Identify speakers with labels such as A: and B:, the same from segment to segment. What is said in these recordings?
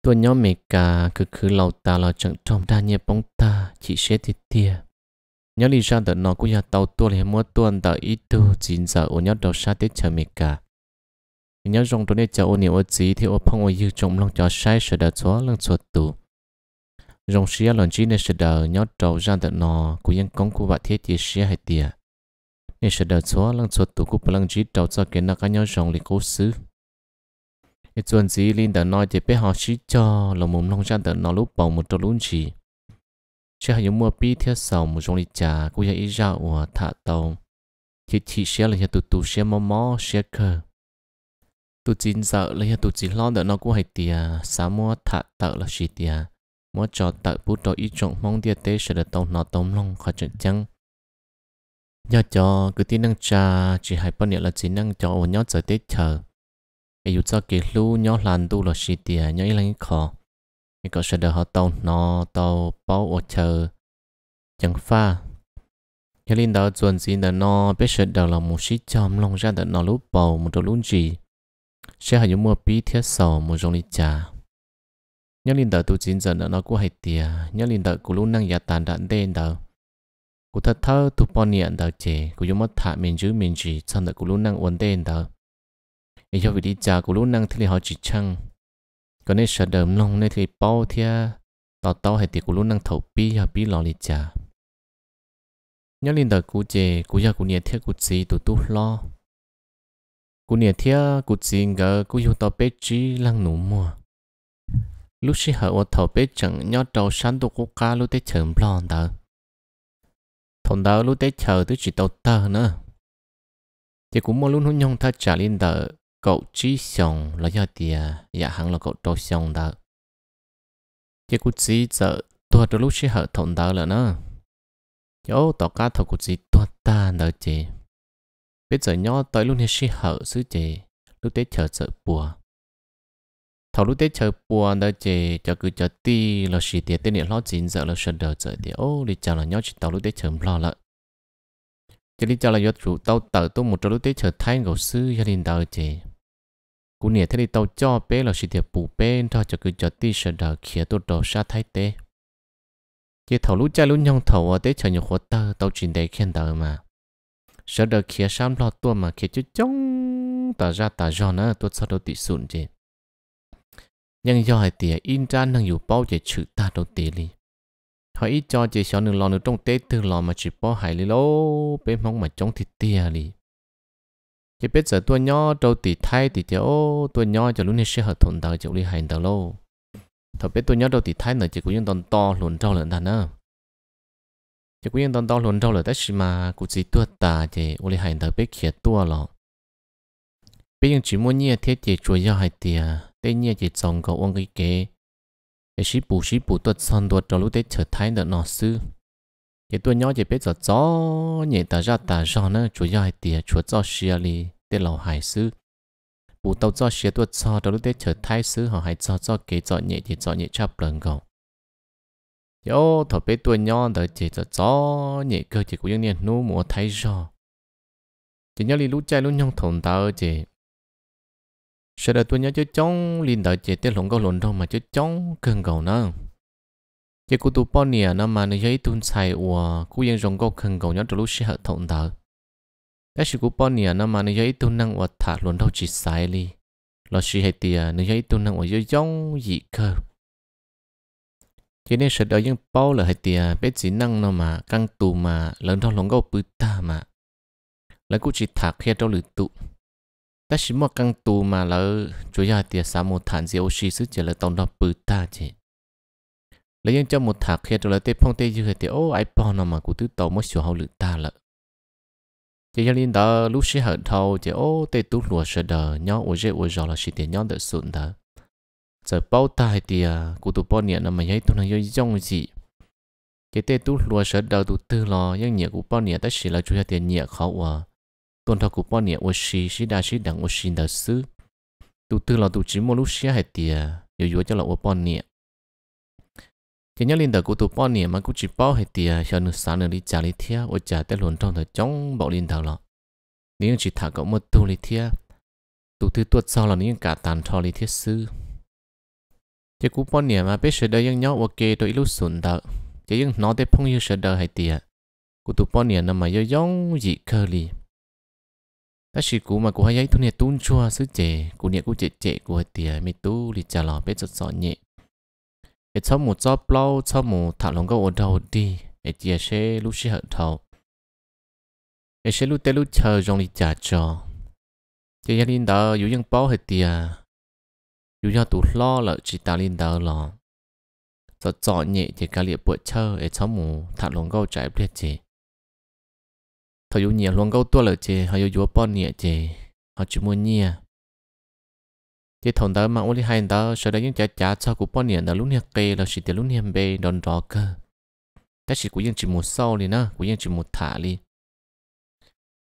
A: nhóm cả cứ ta ta là chẳng đa bóng chỉ thịt tia ตัว nhóm เมกาคือคือเราตาเราจังจอมด้านเนี่ยปองตาชีเชติเตีย nhóm lý ra đợt nó cũng nhà tàu tua liền mua tuần tàu ít tu chín giờ ô nhóm đầu sát tết chờ mẹ cả nhóm rong tuần này chờ ô nhiều ô chí thì ô phong ô yêu trồng lòng cho sai sợ đợt xóa lần xóa tù rong xía lần chí nên sợ đợt nhóm đầu ra đợt nó cũng nhân công của bạn thiết chỉ xía hay tia nên sợ đợt xóa lần xóa tù cũng lần chí đầu cho cái nó cái nhóm rong liền cố xứ cái chuẩn gì linh đã nói thì biết họ chỉ cho là mồm nông dân đã nói lúc bầu một trâu lũ chỉ sẽ hay mua bi theo sầu một trong lịch trà cũng như ít ra ở thả tàu thì chỉ sẽ là tụ tụ sẽ mò mò sẽ khờ tụ chín giờ là tụ chín lo đợi nó cũng hay tiề xả mua thả tàu là gì tiề mua cho tàu bút đó ít trọng mong tiề tế sẽ được tàu nó tông long khỏi trận chăng nhớ cho cứ tin năng cha chỉ hay bao nhiêu là chỉ năng cho ổn nhớ giờ tết chờ ai yêu cho kỹ lu nhớ làm tu là xịt tiền nhớ lấy khó ai có sẽ được họ tàu nó tàu bao ở chờ chẳng pha cái linh đó chuẩn gì là nó biết sẽ được là một xịt chom lòng ra được nó lúc bầu một đồ luôn gì sẽ hay mua bí thiết sổ một dòng lý trà nhớ linh đó tu chính giờ nó cũng hay tiền nhớ linh đó cũng luôn năng giả tàn đạn đen đó cụ thật thơ tu bao nhiêu đó chế cụ dùng mất thả mình chứ mình chỉ sau đó cụ luôn năng ổn đen đó ý cho vị đi trả của lúc năng thì họ chỉ chăng còn nên sợ đờm nông nên thì bao thia tao tao hay tiệc của lúc năng thầu pi họ pi lò đi trả nhớ lên đời cú chè cú gia cú nhiệt thiết cú gì tụ tu lo cú nhiệt thiết cú gì ngờ cú yêu tao bé chi lăng nụ mua lúc xí hở ô bé chẳng nhớ trâu sáng tụ cú ca lúc tới chởm lo đó thằng đó lúc tới chờ tới chỉ tao tơ nữa thì cũng mong lúc nó nhong ta trả lên đời cậu trí xong là do tìa dạ hẳn là cậu trâu xong đó chứ cụ chỉ giờ tôi đôi lúc sẽ hở thòng đó là nó nhớ tỏ cá thầu cụ chỉ tôi ta đó chị bây giờ nhớ tới lúc này sẽ hở sứ chị lúc tết chờ sợ bùa thầu lúc tết chờ bùa đó chị cho cứ cho ti là chỉ tiền tết điện lo chín giờ là sơn đời giờ thì ô đi chào là nhớ chỉ tàu lúc tết chờ lo lợn chỉ đi chào là do chủ tàu tờ tôi một chỗ lúc tết chờ thay ngầu sư gia đình đó chị cú nè thế thì tàu cho bé là sự thiệp bù bé cho cho cứ cho tí sợ đỡ khía tôi đồ sa thái tế chỉ thầu lũ cha lũ nhong thầu ở tế chờ nhiều khổ tơ tàu trình đầy khen tờ mà sợ đỡ khía sam lo tua mà khía chú chong, tờ ra tờ giòn nữa tôi sao đâu tị sụn chứ nhưng do hai tiệt in ra năng dù bao giờ chữ ta đâu tì li hỏi ít cho chỉ xóa nương lò nương trong tế tư lò mà chỉ bao hải li lô bé mong mà chống thịt tiệt li chỉ biết giờ tôi nhỏ trâu tỷ thay tỷ chéo tôi nhỏ cho lúc này sẽ hợp thuận đời chịu đi hành tờ lâu thật biết tôi nhỏ trâu tỷ thay nữa chỉ có những đòn to luôn trâu lớn thằng nữa chỉ có những đòn to luôn trâu lớn đấy mà cũng gì tôi ta chỉ ô đi hành tờ biết khía tôi lọ bây giờ chỉ muốn nhẹ thế chỉ chuối ra hai tiền tên nhẹ chỉ trồng cầu ông cái kế để sĩ bù sĩ bù tuột xong tuột trâu lúc đấy trở thái được nó sư chỉ tôi nhớ chỉ biết giờ nhẹ ta ra ta ra nó chủ yếu hay tiền chúa cho xia li hải sư bù tàu cho xia tôi cho đó lúc để trở thái sư họ hay cho kế cho nhẹ chỉ cho nhẹ chắp lần cầu yo thọ biết tôi nhớ đợi chỉ giờ nhẹ cơ chỉ của những niên nu thái ra chỉ nhớ li lúc chạy lúc nhong thùng tao chỉ sợ là tôi nhớ chứ chống linh đợi chỉ để lồng cầu lồng đâu mà chứ chống cơn cầu nữa chỉ cụ tụ bao nhiêu nó mà nó giấy tuôn xài của cụ yên rong gốc khẩn cầu nhớ từ lúc xí hợp thông đạo cái sự cụ bao nhiêu nó mà nó giấy tuôn năng của thả luôn đâu chỉ sai đi lo xí hay tiề nó giấy năng của giấy giống gì cơ cho nên sự đó những bao là hay tiề biết chỉ năng nó mà căng tù mà lớn đâu lòng gốc bự ta mà là cụ chỉ thả khe đâu lử tụ ta chỉ một căng tù mà là chủ nhà tiề sáu một thản diệu xí sức chỉ là tổng đó bự ta chỉ lấy những cho một thạc khi trở lại tê phong tê dư thì ô ai bao nào mà cụ tứ tàu mới sửa hậu lự ta lợ chỉ cho linh đó lúc xí hở thâu chỉ ô tê tú lùa sợ đờ nhau ôi dễ ôi giò là xí tiền nhau đỡ sụn đó giờ bao tai thì à, cụ tụ bao niệm là mà thấy tụ nó dây dông gì cái tê tú lùa sợ đờ tụ tư lò nhưng nhẹ cụ bao niệm tất xí là chủ yếu tiền nhẹ khó à tuần thâu cụ bao niệm ôi xí xí đa xí đẳng ôi xí đờ xứ tụ tư lò tụ chỉ một lúc xí hở thì yếu à, yếu cho là ôi bao niệm cái nhớ linh đầu của tụ bao nè mà cũng chỉ bao hết tiền cho nó sáng nó đi trả đi thia ở trả tới luôn trong thời chống bảo linh đầu lọ nếu chỉ thả cậu một tu đi thia tụ thứ tuột sau là những cả tàn thọ đi thiết sư chỉ cú bao nè mà biết sự đời ยัง nhau ok tôi lúc sụn đầu chỉ những nó tới phong yêu sự đời hết tiền của tụ bao nè nằm mà yêu giống gì cơ li ta chỉ cú mà cú hay ấy thu nè tuôn chua sứ chè cú nè cú chè chè của hết tiền mi tu đi trả lọ biết rất sợ nhẹ cái cho một gió bao cho một thằng lòng câu ổn đầu đi cái chia sẻ lúc sẽ hận thầu cái sẽ lúc tới lúc chờ trong đi trả cho cái gia đình đó dù dân bao hết à dù cho tụ lo là chỉ ta lên đó lo cho chọn nhẹ thì cả liệt bộ chờ cái sau một thả lòng câu trái biết gì thôi dù nhẹ lòng câu tua là gì hay dù bao nhẹ gì họ chỉ muốn nhẹ thì thằng đó mà ôi hai đó sợ đấy những chả chả cho cụ bọn nhện là lúc nhạc kê là chỉ để lúc nhạc bê đòn đó cơ ta chỉ của dân chỉ một sau đi na của dân chỉ một thả đi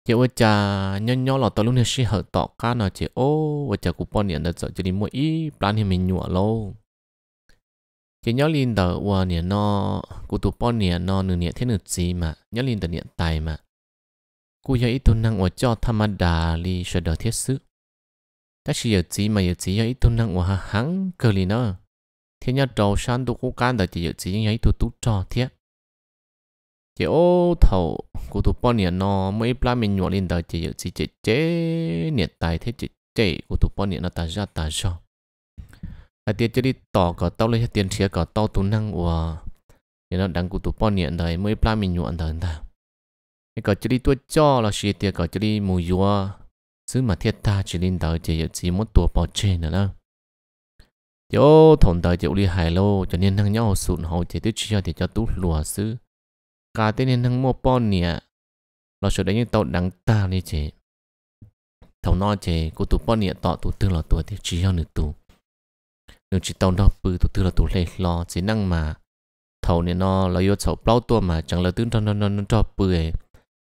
A: chị ôi cha nhỏ nhỏ là tao lúc nhạc sĩ hở tọ cá nào chị ô ôi cha cụ bọn nhện là sợ chỉ đi mua ý plan thì mình nhụa lâu chị nhớ linh đó ua nhện nó cụ tụi bọn nhện nó nửa nhện thế nửa gì mà nhớ linh đó nhện tài mà Cụ giờ ít tu năng ở cho tham đà đi, sợ đỡ thiết sức ta chỉ giờ chỉ mà giờ chỉ ấy tôi năng hòa hắn cơ li nó thế nhau trầu san tôi cố can đời chỉ giờ chỉ ấy tôi tú cho thế chỉ ô thầu của tôi bao nhiêu nó mới pla mình nhọ lên đời chỉ giờ chỉ chỉ chế nhiệt tài thế chỉ chế của tôi bao nhiêu nó ta ra ta cho à tiếc chỉ đi tỏ cả tao lấy tiền chia cả tao tôi năng hòa thì nó đang của tôi bao nhiêu đời mới pla mình nhọ đời ta cái cái chỉ đi tu cho là xịt tiếc cái chỉ đi mua vừa chứ mà thiết ta chỉ nên đợi chỉ chỉ một tua bỏ trên nữa là chỗ thằng đợi chịu đi hài lô cho nên thằng nhau sụn hậu chỉ tới chia thì cho tú lùa xứ cả tên nên thằng mua pon nè lo sợ đánh như tàu đắng ta đi chị thằng nó chị cô tú pon nè tọ tú tư là tuổi thì chỉ chia nửa tú nửa chỉ tàu đó bự tú tư là tú lệ lo chỉ năng mà thầu nè nó là yêu sầu bao tua mà chẳng là tương trong nó nó nó cho bự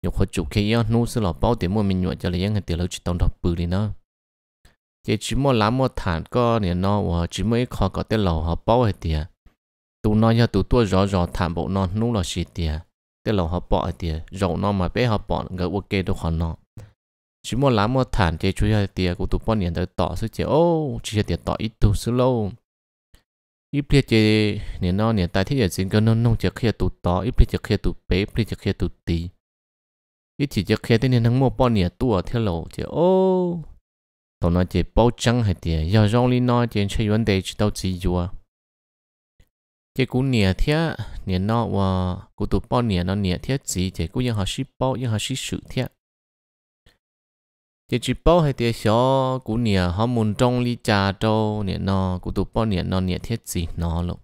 A: ยกหัจุกเขยนู้สิหลอป้อเดี๋ยวมั่มหนวจะเลี้ยงให้เดี๋ยวเราจะต้องดอกปืนเนาะเจ้าชิมว่าล้ำว่าฐานก็เนี่ยเนอว่าชิมว่าคอก็เตี้หล่อหอวป้อให้เตียตัวน้อยตัวตัวจอจอฐานบอกนอนนู้หลอสีเตียเตี้หล่อหอวป้อให้เตียรอนอมาเป้หอวป้อเงือกว่เคย์ดูขอนอนาะชิมว่าล้ำว่าฐานเจ้าช่วอให้เตียกูตัวป้อนเนี่ยเต๋ยต่อสิเจ้าโอ้ชิจะเตี๋ยต่ออีตัวสิโลอีเพื่เจเนี่ยเนอเนี่ยตายที่เย่างจิงก็นนนงจะเคลียตัต่ออีเพื่จะเคลียตัเป้เพื่จะเคลียตัตี ít chỉ cho khi tên hắn mua bao nhiêu tuổi theo lộ chỉ ô tao nói chỉ bao trắng hay tiền giờ rong lên nói chỉ chơi vấn đề chỉ đâu chỉ chùa chỉ cú nhẹ thế nhẹ nó và cú tụ bao nhẹ nó nhẹ thế chỉ chỉ cú ยัง họ ship bao ยัง họ ship sự thế chỉ chỉ bao hay tiền xó cú nhẹ họ muốn trong ly trà trâu nhẹ nó cú tụ bao nhẹ nó nhẹ thế chỉ nó lộ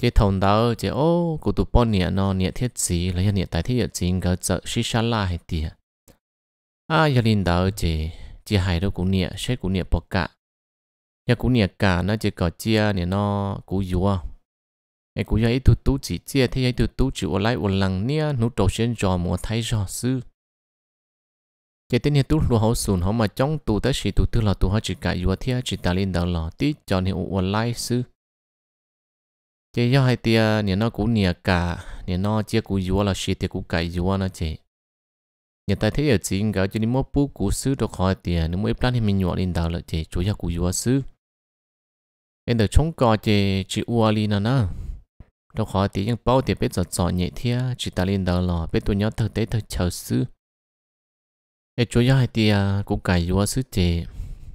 A: cái thằng đó chỉ ô cụ tụ bọn nhẹ nó nhẹ thiết gì lấy nhẹ tại thiết nhẹ gì cái chợ xí xa la hay tiệt à gia đình đó chỉ chỉ hai đôi cũng nhẹ sẽ cũng nhẹ bỏ cả nhà cũng nhẹ cả nó chỉ có chia nhẹ nó cũng yếu ai cũng vậy tụ tụ chỉ chia thế vậy tụ tụ chỉ ở lại ở lằng nhẹ nụ đầu sen trò mùa thái rõ sư chỉ tên nhẹ tụ lúa hậu sùn họ mà trong tụ tới sĩ tụ tư là tụ họ chỉ cả yếu thiết chỉ ta lên đó là tí cho nhẹ ở lại sư chỉ do hai tia nhà nó cũng nhà cả nhà nó chia cũng dúa là xịt tia cũng cày dúa nó chị nhà ta thấy ở chính gạo cho nên mua bút cũng xứ được khỏi tia nếu mua plan thì mình nhọ lên đầu là chị chủ yếu cũng dúa xứ em được chống cò chị chị ua li nó nó đâu khỏi tia nhưng bao tia biết giọt giọt nhẹ thia chị ta lên đầu là biết tôi nhớ thật tế thật chờ xứ em chủ yếu hai tia cũng cày dúa xứ chị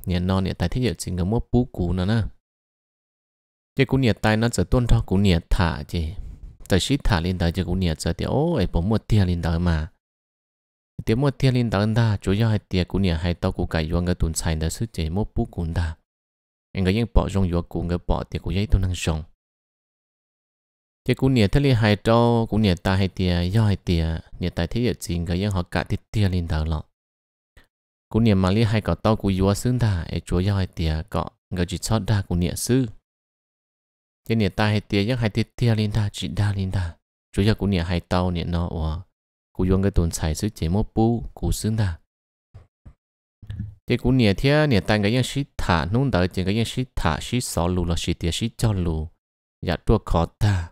A: nhà nó nhà ta thấy ở chính gạo mua bút cũng nó nó chỉ cũng nhiệt tai nó sẽ tuôn ra cũng nhiệt thả chứ tại sĩ thả lên tới chỉ cũng nhiệt giờ thì ôi ấy bố mua tiền lên tới mà tiếng mua tiền lên tới ta chủ yếu hai tiền cũng nhiệt hai tao cũng cài vô người tuân sai đó sức chế mua bút cũng ta anh người yên bỏ rong vô cũng người bỏ tiền cũng giấy tuân năng rong chỉ cũng nhiệt thế lên hai tao cũng nhiệt ta hai tiền do hai tiền nhiệt tại thế giờ gì người yên họ cả tiền tiền lên tới lọ cũng nhiệt mà liên hai cọ tao cũng vô xứng ta ấy chủ yếu hai tiền cọ người chỉ chót ra cũng nhiệt xứ thế nè ta hay tiếc giấc hay tiếc tiếc lên ta chỉ đa lên ta chủ yếu cũng nè hay tàu nè nó ủa cú dùng cái tuần xài sức chế mốt bú cú xứng ta thế cú nè thế nè ta cái những sĩ thả nung đợi chỉ cái những sĩ thả sĩ xỏ lù là sĩ tiếc sĩ cho lù giả dạ, tua khó ta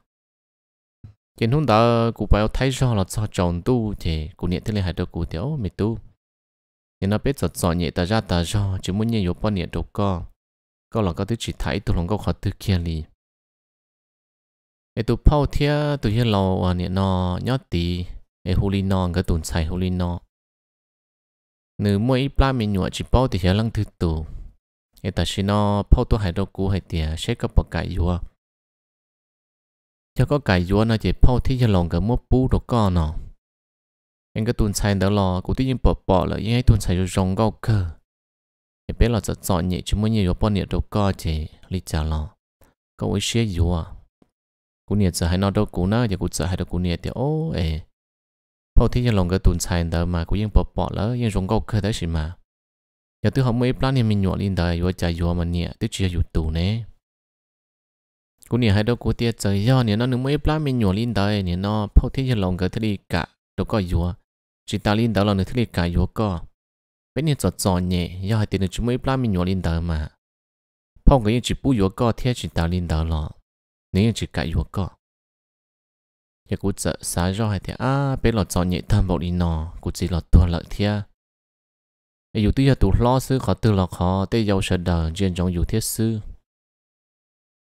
A: cái nung đợi cú bảo thấy rõ là do chồng tu thì cú nè thế lên hay đâu cú thiếu mày tu nên nó biết giọt giọt nhẹ ta ra ta do chứ muốn nhẹ yếu bao nhiêu đâu co có là có thứ chỉ thấy tu lòng có khó tư kia liền cái tụ phao thia tụ hiền lầu à nè nó nhớ tí cái hồ ly nó cái tụ xài hồ ly nó nếu mỗi ít ba mình nhụa chỉ bao thì hiền lăng thứ tụ cái ta xin nó phao tụ hải đâu cú hải tiề sẽ có bậc cải vua cho có cải vua nó chỉ phao thi hiền lầu cái mua bú đồ con nó anh cái tụ xài đó lò cũng tự nhiên bỏ bỏ là những cái tụ xài rong gạo cơ thì biết là rất rõ nhẹ chứ mỗi nhiều bao nhiêu đâu có chỉ lý chả lò có ấy sẽ vua cú nhiệt sợ hay nó đâu cú nó giờ cú sợ hay đâu cú nhiệt thì ô ê phao thì yên lòng cái tuần sai đó mà cú yên bỏ bỏ lỡ yên rong gốc cơ đấy gì mà giờ tôi không mấy plan nên mình nhọ lên đời vừa chạy vừa mà nhẹ tôi chưa dụt tù nè cú nhiệt hay đâu cú tiệt trời do nè nó nướng mấy plan mình nhọ lên đời nè nó phao thì yên lòng cái thứ đi cả đâu có vừa chỉ ta lên đời là nửa thứ đi cả vừa có bên nhiệt giọt giọt nhẹ do hai tiền mấy plan mình nhọ lên đời mà phong cái chỉ bù vừa có thiết chỉ ta lên đời rồi nếu chỉ cãi yuộc có giờ cũng sợ xá do hay thế à bé lọt chọn nhẹ tham bộ đi nọ cũng chỉ là thua lợi thế dù tuy là tụ lo sư khó tư lọt khó tê giàu sợ đờ trên trong dù thiết sư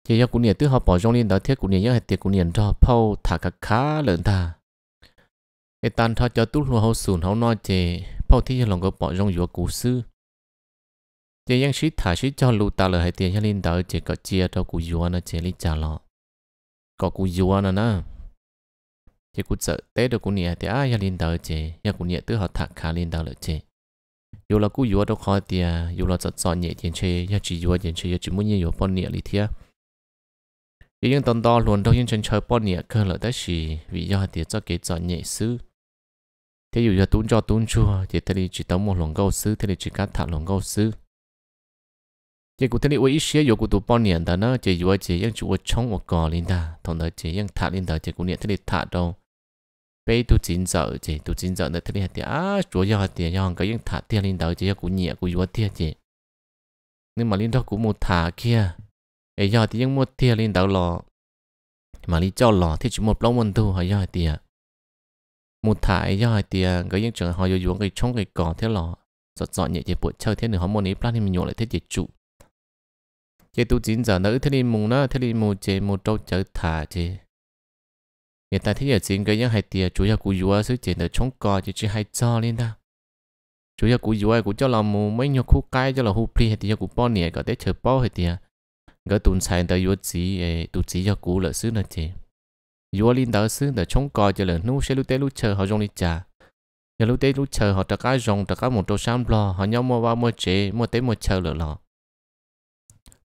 A: giờ giờ cú niệm tư họ bỏ trong liên đó thiết cú niệm nhớ hay tiệt cú niệm cho phâu thả cả khá lợn ta cái tàn thọ cho tút lùa hậu sùn hậu nói chè phâu thiết lòng có bỏ trong dù cú sư giờ ยัง sĩ thả sĩ cho lù ta lợi hay tiền cho liên đó chè có chia cho cú dù nó chè lý trả lọ có cú dùa nữa nè thì cú sợ té được cú nhẹ thì ai à, lên đầu chê nhà cú nhẹ tứ họ thạc khá lên đầu lợi chê dù là cú dùa đâu khó thì à, dù là sợ giọ nhẹ tiền chơi, nhà chỉ dùa tiền chơi, nhà chỉ muốn nhẹ nhiều bọn nhẹ lý thiệt ý những tần đó luôn đâu những chân chơi bọn nhẹ cơ lợi tới gì vì do thì cho cái sợ nhẹ sư thế dù ya tún cho tún chua thì thế thì chỉ tống một lồng gấu sư thế thì chỉ cắt thả lồng gấu sư chỉ cụ thể này ít xíu yêu của tụ bao niên đó nó chỉ yêu chỉ những chú chống một cò lên đó thằng đó chỉ những thả lên đó chỉ cụ niệm thế này thả đâu bây tụ chính giờ chỉ tụ chính giờ nó thế này thì à chúa yêu thì yêu cái những thả tiền lên đó chỉ cụ niệm cụ yêu tiền chỉ nhưng mà lên đó cụ một thả kia ấy giờ thì những một tiền lên đó lò mà lý cho lò thì chỉ một lông một thu họ giờ thì một thả giờ thì cái những trường họ vừa yêu cái chống cái cò thế lò giọt giọt nhẹ chỉ bộ chơi thế nữa họ muốn lấy plan thì mình nhổ lại thế chỉ trụ chế tu chín giờ nữa thế đi mùng nó thế đi mùng chế mùng trâu chở thả chế người ta thấy giờ chín cái những hai tiền chủ yếu của vua sức chế được chống cò chế chỉ hai cho lên ta chủ yếu của vua của cho là mù mấy nhiều khu cái cho là hụp pli hay tiền của bao nè có thể chờ bao hay tiền cái tuần sai tới vua chỉ à, tu chỉ cho cũ là sức nó chế vua lên đó sức được chống cò cho là nu sẽ lúc té lúc chờ họ dùng đi trả giờ lúc đấy lúc chờ họ trả cái rồng trả cái một trâu sam lo họ nhau mua vào mua chế mua tới mua chờ lỡ lọ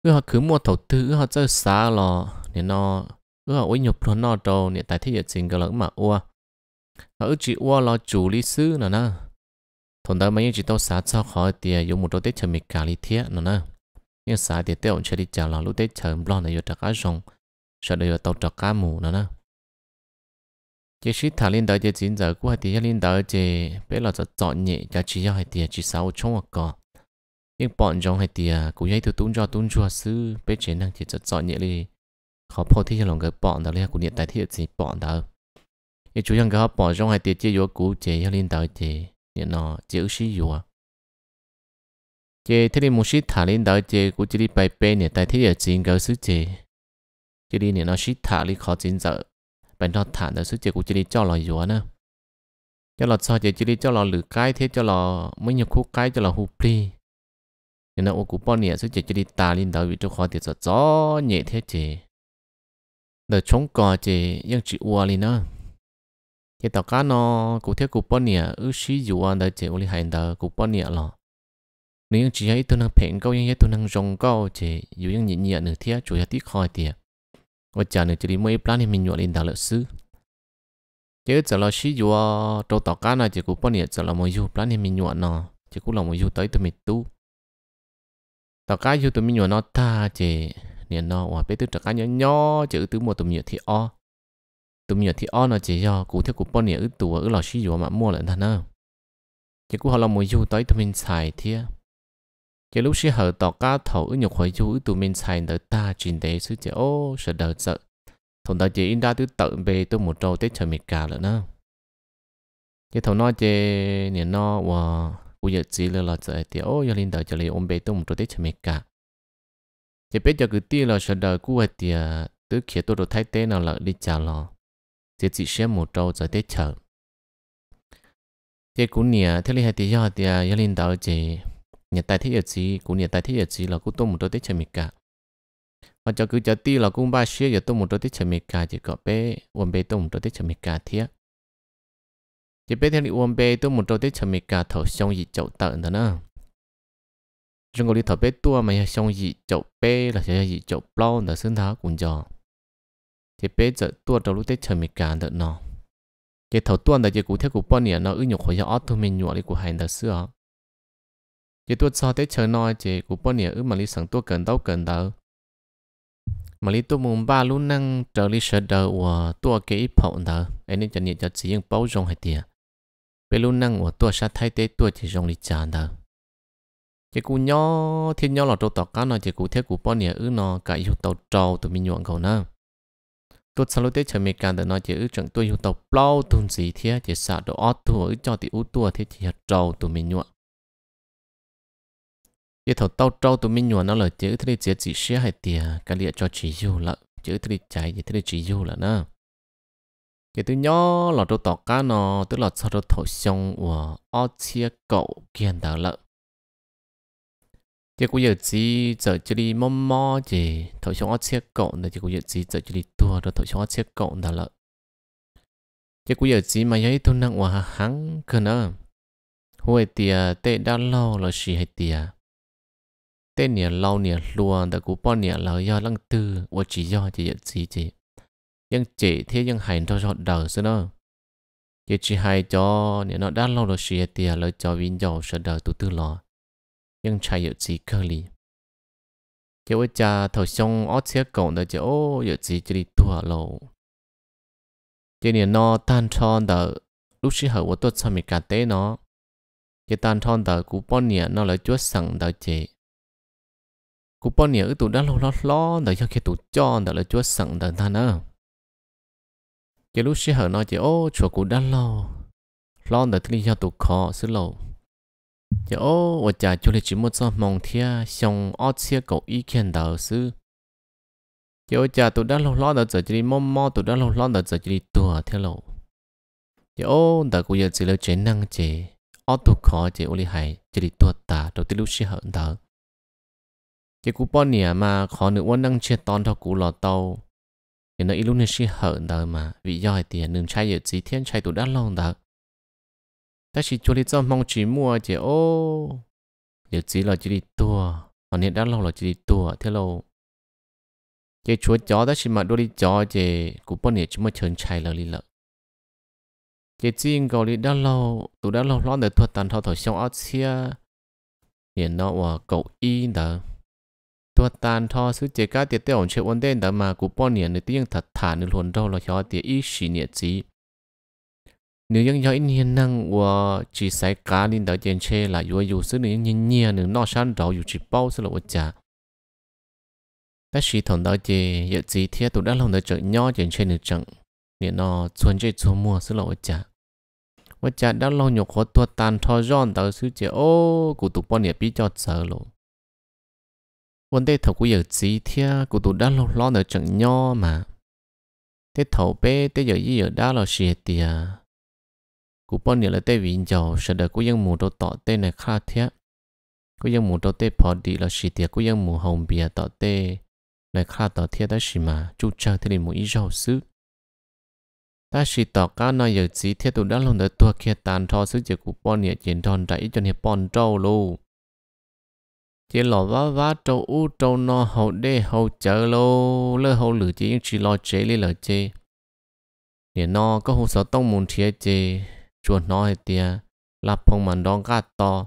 A: ư họ cứ mua thầu tư họ chơi xa lò nên nó ư họ uy nhục luôn nó trâu nên tại thế giới chính cái lỡ mà ua họ ư chỉ ua lo chủ lý sư nữa nè thằng đó mấy chỉ tao xả cho khỏi tiền dùng một đôi tết chờ mình cả lý thiết nữa nè nhưng xả tiền tiêu ông chơi đi chào lò lúc tết chờ lo này vô trạc cá rồng sợ đây vô tàu trả cá mù nữa nè chỉ sĩ thằng linh đời chỉ chính giờ của hai tiền linh đời chỉ biết là cho chọn nhẹ cho chỉ cho hai tiền chỉ sau trong một cò nhưng bọn trong hai tìa cũng dây từ tung cho tung cho sư bé chế năng chỉ rất rõ nhẹ đi khó phô thi cho lòng người bọn đó là cũng nhận tài thiết gì bọn đó nhưng chú chẳng có bọn trong hai tìa chế vô cũ chế cho lên tới chế nhận nó chế ước sĩ vô chế thế thì một sĩ thả lên tới chế cũng chỉ đi bài bê nhận tại thiết gì cái sư chế chỉ đi nhận nó sĩ thả đi khó chính dở bạn nó thả được sư chế cũng chỉ đi cho lời vô nữa cho lọt sao chế chỉ đi cho lọt lửa cái thế cho lọt mấy nhiều khu cái cho lọt hụp đi nên là ô cụ bao nè, số chỉ chỉ đi ta lên đầu vị cho khó thì sợ gió nhẹ thế chứ đời chống cò chứ nhưng chỉ ua lên nữa thì tàu cá nó cụ thiết cụ bao nè, ư sử dụng anh đời chứ ô hành đời cụ bao nè lo nếu chỉ ấy tôi năng phèn câu nhưng ấy tôi năng rong câu chứ dù những nhẹ nhẹ nửa thiết chủ yếu tiếc khó thì và chả nửa chỉ đi mấy plan thì mình nhọ lên đầu lợi sư chứ giờ là sử dụng trâu tàu cá này chỉ cụ bao nè giờ là một du plan thì mình nhọ nó chỉ cụ là một du tới từ mình tu tao cá yêu tụi mình nhỏ nó ta chè nè nó hòa bé tụi trắc cá nhỏ nhỏ chữ tụi mua tụi mình thì o tụi mình thì o nó chế do cụ theo cụ bọn nè ứ tụa ứ lò xí dùa mà mua lại thằng nào chứ cụ họ là mua yêu tới tụi mình xài thia chứ lúc xí hở tao cá thầu ứ nhục hỏi yêu ứ tụi mình xài đỡ ta trình tế sư chè ô sợ đỡ sợ thằng ta chỉ in ra tụi tự về tụi một trâu tết chờ mệt cả nữa nè chỉ thằng nó chè nè nó hòa bây giờ chỉ là lo sợ thì ô giờ linh đời cho lấy ôm bé tôi một chỗ tết cho mẹ cả thì bây giờ cứ ti là sợ đời của thì à, tứ kia tôi được thay tên nào là đi chào lo thì chỉ xem một trâu rồi tết chờ thì cũng nhỉ thế là thì do thì à, giờ linh đời chỉ nhà tài thế giờ chỉ cũng nhà tài thế giờ chỉ là cũng tôi một chỗ tết cho mẹ cả và cho cứ cho ti là cũng ba xia giờ tôi một chỗ tết cho mẹ cả chỉ có bé ôm bé tôi một chỗ tết cho mẹ cả thiệt chỉ biết theo đi uống bê tôi một trâu tết chầm mình cả thầu xong gì chậu tận thế nữa trong cái đi thầu bê tua mà xong gì chậu bê là sẽ gì chậu plon là sinh tháo cũng cho chỉ biết giờ tua trâu lúc tết chầm mình cả thế nó chỉ thầu tuôn là chỉ cụ theo cú bao nhiêu nó ứng dụng khỏi cho auto mình nhụa đi của hành thật xưa chỉ tua so tết chờ nói chỉ cụ bao nhiêu ứng mà đi sẵn tua cần đâu cần đâu mà lý tôi muốn ba lúc năng trở lý sợ đầu của tua cái phộng thở anh ấy chẳng nhận cho chỉ những bao dung hay tiền về lúc năng của tôi sát thay tế tôi chỉ dùng để trả đó chỉ cú nhỏ thiên nhỏ là trâu tọt cá nó chỉ cú thế cú bao nhiêu ứ nó cả yêu tàu trâu tụi mình nhuận cầu nó tôi sau lúc tế chờ mình càng được nó chỉ ứ chẳng tôi yêu tàu bao tuần gì thế chỉ xả đồ ót thua ứ cho thì ú tua thế chỉ hạt trâu tụi mình nhuận chỉ thầu tàu trâu tụi mình nhuận nó là chỉ ứ thế chỉ chỉ xe hay tiền cái liệt cho chỉ yêu là chỉ ứ thế trái chỉ thế chỉ yêu là nó cái thứ nhỏ là tôi tỏ cá nó tức là cho tôi thổi xong của ở chia cậu kiên đó lợ thì cũng giờ chỉ giờ chỉ đi mò mò chỉ thổi xong ở chia cậu nữa thì cũng giờ chỉ giờ chỉ đi tua đồ thổi xong ở chia cậu đó lợ thì cũng giờ chỉ mà thấy tôi năng của hắn cơ nữa hồi tiề tệ đã lâu là gì hay tiề tệ nè lâu nè luôn đã cũng bao nè là do lăng tư và chỉ do chỉ giờ chỉ chỉ ยังเจที่ยังหายทอดเดอซะเนาะเจชีหายจอเนี่ยเนาะด้านเราเราเสียเตียเราจอวินจอเสดอตุตุลอยังใช้อยู่สีเคลีเจ้าจะถอดซงอ้อเสียก่อนแต่เจ้าอยู่สีจะดีตัวเราเจเนี่ยนอตันชอนเดอลูกชิเหว่าตัวสมิกาเต้เนาะเจตันชอนเดอกูป้อนเนี่ยนอเลยจ้วสั่งเดอเจกูป้อนเนี่ยอึตุด้านเราล้อล้อเดอยังแค่ตุจอนเดอเลยจ้วสั่งเดอท่านเนาะ chỉ lúc xưa hở nó chỉ ô chùa cụ đã lâu lo đợi thứ do tụ khó xứ lâu chỉ ô ở nhà chú lấy chỉ muốn số mong thia xong ót xia cổ ý kiến đầu xứ chỉ ở nhà tụ đã lâu lo đợi giờ chỉ mong mong tụ đã lâu lo đợi giờ chỉ tụa theo lâu chỉ ô đợi cụ giờ chỉ lấy chuyện năng chỉ ót tụ khó chỉ ô lý hay chỉ tụa ta đầu tiên lúc xưa hở đầu chỉ cụ bao nhiêu mà khó nữa năng chia tòn theo cụ lò tàu nhưng nó lúc nên sẽ hở đời mà vì do thì nên chạy ở dưới thiên chạy tụ đã lòng đời ta chỉ cho đi cho mong chỉ mua chỉ ô giờ chỉ là chỉ đi tua còn hiện đã lâu là chỉ đi tua thế lâu cái chúa chó ta chỉ mà đôi đi chó chỉ cũng bao nhiêu chỉ mà chấn chạy là đi lợ cái chuyện gọi đi đã lâu tụ đã lâu lo được thuật tàn thọ thổi xong áo xia hiện nó là cậu y đó ตัวตานทอสุเจก้าเตียเตียวเชวันเดนแต่มากูป้อนเนี่ยในที่ยังถัดฐานในหลวนเราเราชอเตียอีสีเนี่ยจีเนื้อยังย่อยเนียนนั่งว่าจีสายกาลินเดาเจนเชล่ะอยู่อยู่ซึ่งเนื้อยังเนียนหนึ่งนอกชั้นเราอยู่จีเป้าสลบจ่าแต่สีถอนเดาเจยอะจีเทียตุด้านลงเดาเจย่อเจนเชหนึ่งจังเนี่ยนอชวนเจชวนมัวสลบจ่าว่าจ่าด้านลงหยกหัวตัวตานทอย่อนเดาซื้อเจโอ้กูตุปอนเนี่ยพี่จอดเสอโล vấn đề thầu cũng giờ gì thế cụ tụ đã lo lo nữa chẳng nho mà thế thầu bé thế giờ gì giờ đã lo xịt thì cụ bao nhiêu là tê vinh giàu sợ đời cũng dân mù đồ tọt tê này khá thế cụ dân mù đồ tê phò đi là xịt thì cụ dân mù hồng bìa tọt tê này khá tọt thế đó xì mà chú chờ thế này mù ý giàu xứ ta xì tọt cá nói giờ gì thế tụ đã lo nữa tua kia tàn thọ xứ giờ cụ bao nhiêu chuyện thon đại cho nên bọn trâu luôn chỉ lo vá vá trâu u trâu no hậu đê hậu chờ lô lơ hậu lử chỉ những chỉ lo chế li lờ chế điện no có hồ sở tông môn chế chế chuột nó hay tia là phong màn đong gà to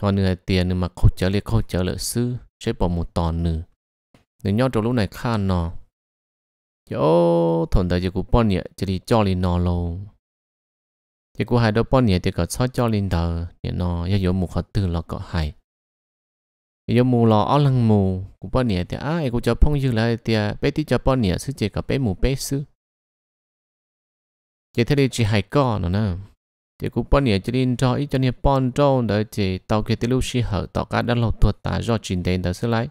A: họ nửa tiền nửa mà khâu chờ li khâu chờ lợ sư chế bỏ một tòn nửa nửa nhau trâu lúc này kha nọ chỗ thổn đời chỉ cú bọn nhẹ chỉ đi cho li nọ lâu chỉ cú hai đứa bọn nhẹ thì có cho cho li đời điện no yêu một họ tư là có hai giờ mù lò ở lăng mù cũng bao nhiêu thì à em cũng cho phong dư lại thì bé tí cho bao nhiêu sư chế cả bé mù bé sư chế thế đi chỉ hai con nữa nè chỉ cũng bao nhiêu chỉ nên cho ít cho nên bon trâu để chế tàu kia từ lúc xí hở tàu cá đã lâu tuột ta do chuyển tiền đã xử lại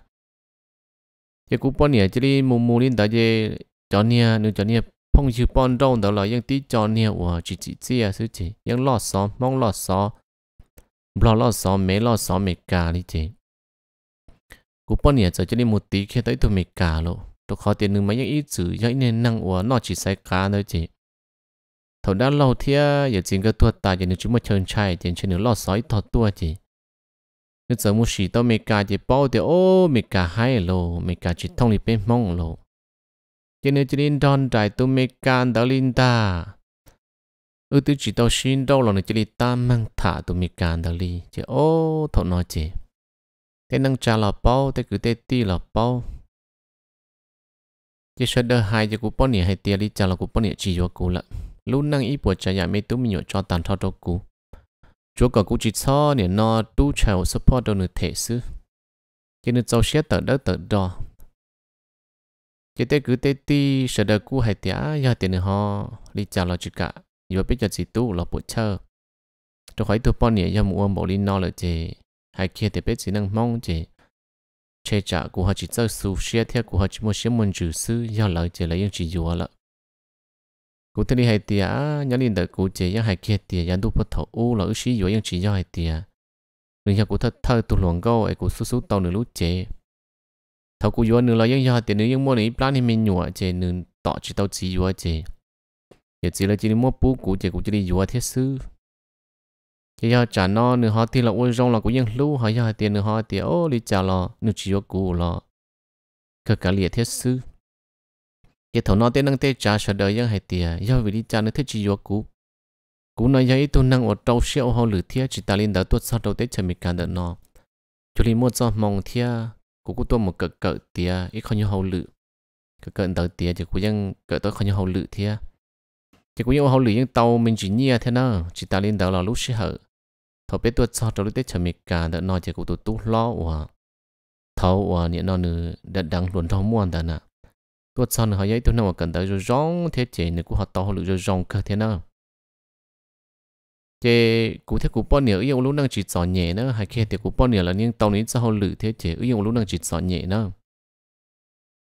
A: chế cũng bao nhiêu chỉ nên mù mù lên tới chế cho nên nữa cho nên phong dư bon trâu đó là những tí cho nên của chỉ chỉ chỉ à sư chỉ những lọ xó mong lọ xó lọ lọ xó mấy lọ xó mấy cả đi chế. กูป้อนเนี่ยจะจะได้มุตีเขตได้ตัวเมกาโลตัวขอเตียนหนึ่งมายังอีจือยังอีเนนนั่งอัวนอจีไซสกาเลยจีท่าด้านเราเทียอย่าจริงก็ตัวตาอย่าหนึ่งจุ่มเชิญชายอย่าเชิญหนึ่งลอดสอยทอดตัวจีนึกจะมุสีตัวเมกาจีเป้าเดียวโอ้เมกาให้โล เมกาจิตท่องลิเป็นมองโล เจเนจิลินดอนใจตัวเมกาดอลินตาเออตัวจิตตัวชินดอลหลังจนลิตามังถาตัวเมกาดอลีจะโอ้ทอดน้อยจี thế nâng trà là bao thế cứ thế ti là bao chỉ sợ đời hai chỉ cú bao nhiêu hay tiền đi trả là cú bao nhiêu chỉ cho cú lận lúc năng ít buổi trả nhà mấy tú mình cho tàn thao cho cú chúa cả cú chỉ cho nè nó tu chèo support đồ nửa thể sư cái nửa cháu xét tờ đất tờ đo chỉ thế cứ thế ti sợ đời cú hay tiền giờ tiền nửa họ đi trả là chỉ cả giờ biết giờ chỉ tu là buổi chơi tôi hỏi tôi bao nhiêu giờ mua bộ đi nó là gì hai kia thì biết chỉ năng mong chỉ chơi trả của họ chỉ cho sù xe theo của họ chỉ một xe môn chữ sư do lợi chỉ lấy những chỉ dùa lợi cụ thể đi hai tia nhớ liền đợi cụ chỉ những hai kia tia yang du bất thổ u ước sĩ dùa những chỉ do hai tia nên nhà cụ thật thơ tu luồng câu ấy cụ sú sú tàu nửa lú chế thầu cụ dùa nửa lời những do tia nửa những mua nửa plan thì mình nhủa chế nửa tọ chỉ tàu chỉ dùa chế giờ chỉ là chỉ mua bú cụ chế cụ chỉ đi dùa thiết sư chỉ cho trả nó nửa họ thì là ôi rong là cũng ยัง lưu họ cho tiền nửa họ thì ô đi trả lò nửa chỉ có cũ lò cơ cả liệt thiết sư cái thầu nó tên năng tê trả sợ đời yang hay tiền do vì đi trả nửa thiết chỉ có cũ cũ nói vậy tôi năng ở trâu xéo họ lử thiết chỉ ta lên đã tuốt sau đầu tết chờ mình cả đợt nó chú lý mua cho mong thiết cũ cũ tôi một cỡ cỡ tiền ít không như hậu lử cỡ cỡ đợt tiền chỉ cũ yang cỡ tôi không như hậu lử thiết chỉ cũ yang hậu lử nhưng tàu mình chỉ nhia thế nào chỉ ta lên đầu là lúc xí hở thọ biết tôi sao trong lúc tết chậm cả đã nói chuyện của tụ tú lo ủa thầu ủa nhện nó nữ đã đăng luận thọ muôn đàn à tôi sao nữa họ giấy tôi nào cần tới rồi rong thế chế nữa của họ to lực rồi rong cơ thế nào chế cụ thế cụ bao nhiêu yêu lúc đang chỉ sọ nhẹ nữa hay kia thì cụ bao nhiêu là những tàu nít sao lử thế chế yêu lúc đang chỉ sọ nhẹ nữa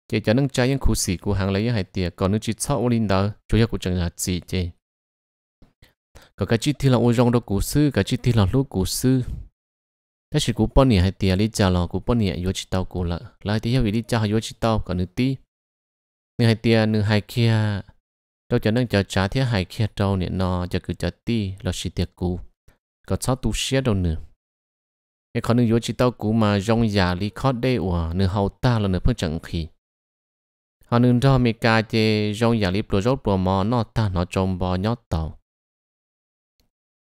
A: chế cho năng trái những cụ sĩ của hàng lấy hai tiệt còn nước chỉ sao linh đó chủ yếu của chẳng là gì chế có cái chi thì là ôi rong đó cú sư cái chi thì là lúc cú sư thế chỉ cú bao nhỉ hay tiền đi chào là cú bao nhỉ vô chi tàu cú là lại thì vì đi chào hay vô chi tàu còn nửa tí Nửa hay tiền nửa hay kia đâu cho nên cho trả thì hay kia trâu nhỉ nó cho cứ cho tí là chỉ tiền cú có sao tu sửa đâu nữa cái con nửa vô chi tàu cú mà rong già đi khó đây ủa nửa hậu ta là nữa phương chẳng khí họ nửa cho mấy cái chế rong già đi pro rốt pro mò nó ta nó trông bò nhót tàu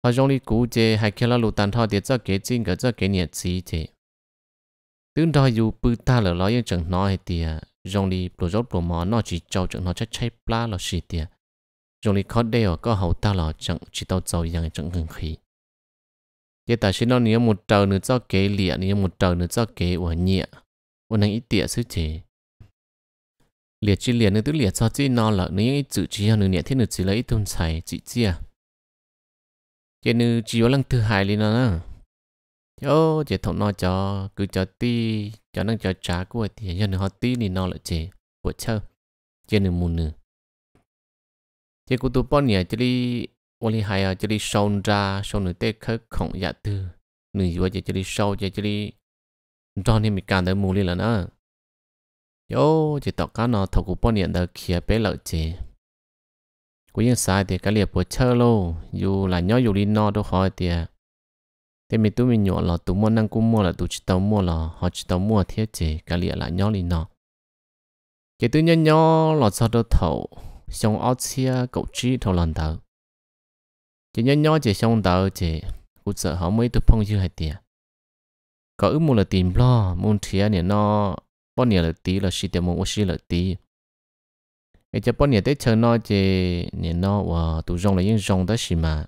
A: họ trong lý cũ chế hay khi là lụt tàn thọ để cho kế chính cái cho kế nhiệt trí chế tương đôi dù bự ta lỡ lo yên chẳng nói thì trong lý bùa rốt bùa mò nó chỉ cho chẳng nó chắc chay plá là gì thì trong lý khó đeo có hậu ta là chẳng chỉ tao giàu yang chẳng hứng khí giờ ta xin nó nếu một trầu nữa cho kế liệt, nếu một trầu nữa cho kế của nhẹ của năng ít tiệ sứ chế liệt chi liệt nữa tức liệt cho chi nó là nếu ít chữ chi hơn nữa nhẹ nữa chỉ lấy tôn xài chỉ chia chỉ nữ chỉ có lăng thứ hai lên nữa yo chỉ thằng nó cho cứ cho tí cho năng cho trả của thì cho nữ họ tí thì nó lại chỉ của chơ, chỉ nữ muốn nữ chỉ cô tụi bọn nhà chỉ đi ôn đi hay à chỉ đi sâu ra sâu nữ tê khơi không dạ tư nữ vừa chỉ chỉ đi sâu chỉ chỉ đi cho nên mình cảm thấy mù lên là nữa yo chỉ tao cá nó thầu của bọn nhà đó kia bé lợi chỉ กูยังสายเตียก็เรียบปวดเชอโลอยู่หลายย่ออยู่ลีนอตัวคอยเตียแต่มีตู้มีหยวนหรอตู้มัวนั่งกูมัวหรอตู้ชิตามัวหรอหอชิตามัวเทียเจก็เรียบหลายย่อลีนอเกตุยันย่อหลอดซอดตัวส่งเอาเชียกูจีทอลันเตอร์เจยันย่อเจส่งเตอร์เจกูจะหาไม่ตู้พงชื่อให้เตียก็อึมมัวหรอตีนปลอมุนเทียเนี่ยนอป้อนเนี่ยหรอตีหรอชิเตียมัวว่าชิหรอตี cái chấp bọn nhà tới chờ nó chế nhà nó và tụ rong là những rong đó xí mà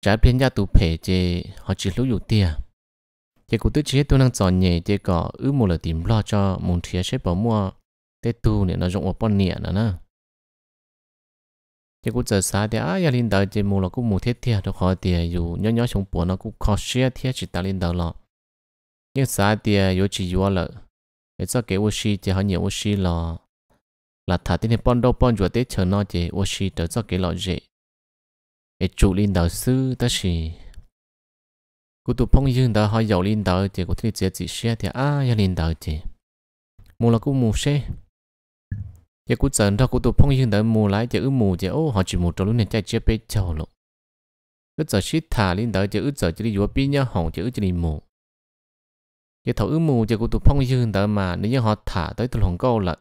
A: trái phiên gia tụ phê chế họ chỉ lúc dụ tia cụ tứ chế tôi năng chọn nhẹ chế có ứ một là tìm lo cho muốn thiệt sẽ bỏ mua tê tu nè nó rộng ở bọn nhẹ nữa nè cụ giờ xa thì ai linh đạo chế mua là cũng mua thiết thiệt được họ thì dù nhỏ nhỏ xuống bộ nó cũng khó xia thiết chỉ ta linh đạo lo nhưng xa thì dù chỉ dù là cái sao cái oxy chế họ nhiều oxy lo là thả tin bọn đâu bọn chuột tết chờ nó chế ô xì tới cho cái lọ dễ để chủ linh đạo sư ta xì cô tụ phong dương đạo họ giàu linh đạo chế của thiên chế chỉ xe thì à ya linh đạo chế mù là cụ mù xe chế cụ trần đó cô tụ phong dương đạo mù lái chế ư mù chế ô họ chỉ mù trâu lúc này chạy chế bê chầu lộ ư giờ xí thả linh đạo chế ư giờ chỉ đi vô bi nhau hỏng chế ư chỉ đi mù chế thầu ư mù chế cô tụ phong dương đạo mà nếu như họ thả tới tụ hỏng câu là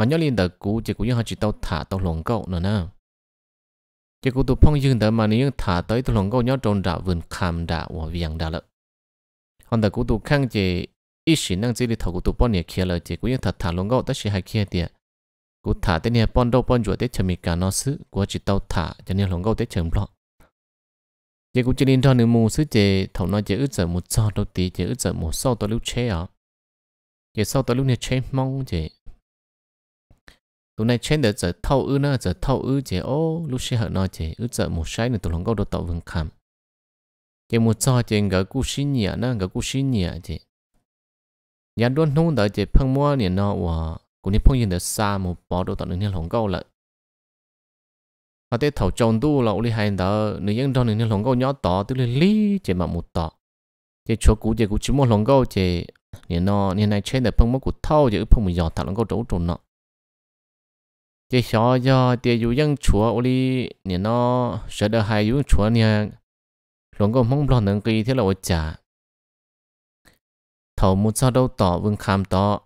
A: mà nhớ liên tờ cũ chỉ cũng như họ chỉ tao thả tao lồng cậu nữa nè chỉ cũng tụ phong dương tờ mà nếu thả tới tao lồng cậu nhớ trôn đạo vườn khám đạo và viang đã lợ còn tờ cũ tụ khang chỉ ít xí năng chỉ đi thầu của tụ bọn này kia là chỉ cũng như thật thả lồng cậu tất sẽ hay kia tiệt cú thả tên này bọn đâu bọn chuột tết chầm cả nó xứ của chỉ tao thả cho nên lồng cậu tới chầm lọ chỉ cũng chỉ nên cho nên mù xứ chỉ thầu nó chỉ ướt giờ một so đâu tí chỉ ướt giờ một sau tới lúc chế à chỉ sau tới lúc này chế mong chỉ tụi này trên đợt giờ thâu ư nữa giờ thâu ư chế ô lúc xí hở nó chế ư giờ một sai nữa tụi lòng câu đồ tàu vừng khảm chế một cho chế ngỡ cú xin nhỉ nữa ngỡ cú xin nhỉ chế nhà đôn nung đợi chế phong mua nè nó và cũng như phong yên đợt xa một bỏ đồ tàu nữa lòng câu lại họ tế thầu trồng đu là uli hai đỡ nữ dân trong nữ lòng câu nhỏ tỏ tức là lý chế mà một tỏ chế chỗ cũ chế cũ chỉ một lòng câu chế nè nó nè này trên đợt phong mua cụt thâu chế phong phăng một giọt thằng lòng câu trấu trộn nọ chế xó do tiền dù dân chúa ô đi nè nó sợ đỡ hai dù chúa nè luôn có mong lo nâng kỳ thế là ô chả thầu muốn sao đâu tỏ vương kham tỏ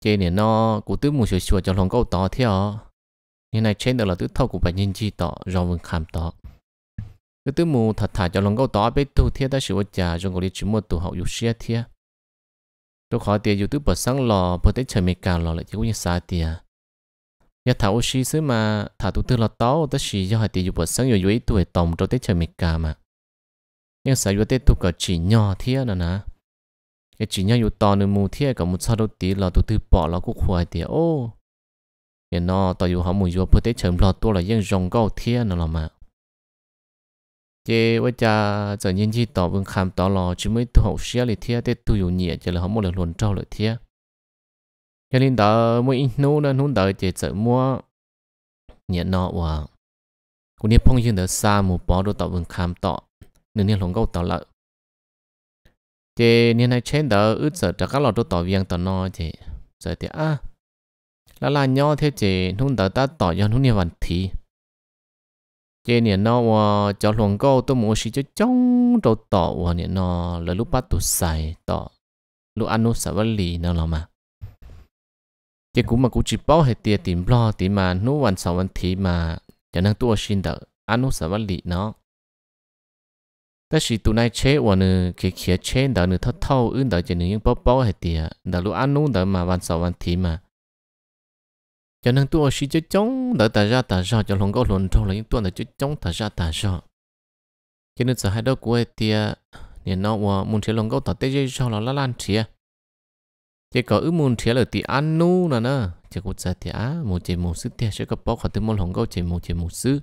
A: chế nè nó cụ tứ mù sửa sửa cho lòng câu tỏ thế như này trên đó là tứ thâu của bà nhân chi tỏ rồi vương kham tỏ tứ tứ mù thật thả cho lòng câu tỏ biết tu thế ta sửa ô chả rồi có đi chú mua tụ hậu dù xe thế tôi khỏi tiền dù tứ bật sáng lò bật tới trời mệt cả lò lại chỉ có xa tiền giờ thảo xí xứ mà thảo tụ tư là tao tất xí do hai tỷ dục sáng nhiều dưới tuổi tổng cho tết trời mệt cả mà nhưng sợ vô tết tụ chỉ nhỏ thế nữa nè cái chỉ nhau to nữa mù thế cả một sao đầu là tụ tư bỏ là cũng khoai thì ô giờ nó tao dù họ mù vô bữa tết trời là dân rồng cao thế nữa là mà chế với cha giờ nhân chi tỏ vương khám tỏ lo chỉ mới tụ hậu xí là thế tết chỉ là họ một lần luồn trâu lại thế cho nên đó mỗi nô đó nô đó chỉ sợ mua nhận nọ và cũng như phong dương đó xa một bó đồ tạo vườn khám tọ nên nên lòng câu tạo lợi thì nên hay chén đó ướt sợ cho các lọ đồ tạo viên tạo nọ chỉ sợ thì à là là nhỏ thế chỉ nô đó ta tỏ cho nô nhiều bản thì chỉ nên nọ và cho lòng câu tôi muốn sử cho trong đồ tạo và nên nọ là lúc bắt tụ xài tọ lúc ăn nô sợ vali nào là mà thì cũng mà cũng chỉ bảo hết tiền tiền lo thì mà nó hoàn sáu vấn thì mà cho nên tôi xin đỡ anh nó sáu vấn lý nó ta chỉ tụi này chế và nữa cái kia chế đỡ nữa thất thâu ưng đỡ cho nên những bảo bảo hết tiền đỡ lúc anh nó đỡ mà hoàn sáu vấn thì mà cho nên tôi chỉ cho chống đỡ ta ra ta ra cho lòng có luận trong là những tuần đỡ cho chống ta ra ta ra cho nên sợ hai đứa của hết tiền nên nó và muốn chế lòng có ta tới dây sau là lan chia chỉ có ước muốn thiệt là thì ăn nu nè nè chỉ có giờ thì á một chỉ một sư thiệt sẽ có bao khả từ môn hồng câu chỉ một chỉ một sư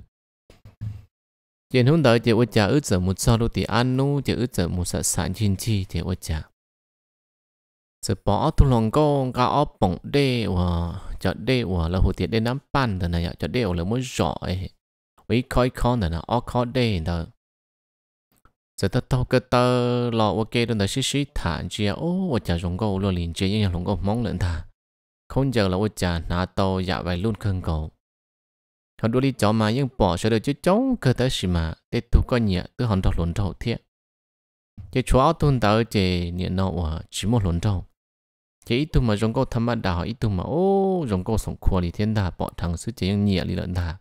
A: chỉ hôm đó chỉ ước trả ước giờ một sao đôi thì ăn nu chỉ ước giờ một sợ sản chín chi chỉ ước trả sự bỏ thu lòng câu cả óp bổng đê và chợ đê và là hồ tiền đê nắm pan thế này chợ đê là mới rõ ấy với coi con là nào óp khó đê rồi giờ ta tao cái ta lọ ok đơn ta xí xí thả chia ô ô chả rong gấu luôn liền chia nhưng rong gấu mong lợn thả không giờ là ô chả nà tàu dạ vậy luôn khăn cầu họ đuổi đi mà nhưng bỏ sợ được chứ chống cơ tới xí mà để tu có nhẹ từ hòn đọc lộn đầu thiệt chỉ chúa tuân tớ chỉ nhẹ nọ chỉ một lộn đầu chỉ ít tu mà rong gấu thăm mà đào ít tu mà ô rong gấu sống khua đi thiên đà bỏ thằng sư chỉ nhẹ đi lợn thả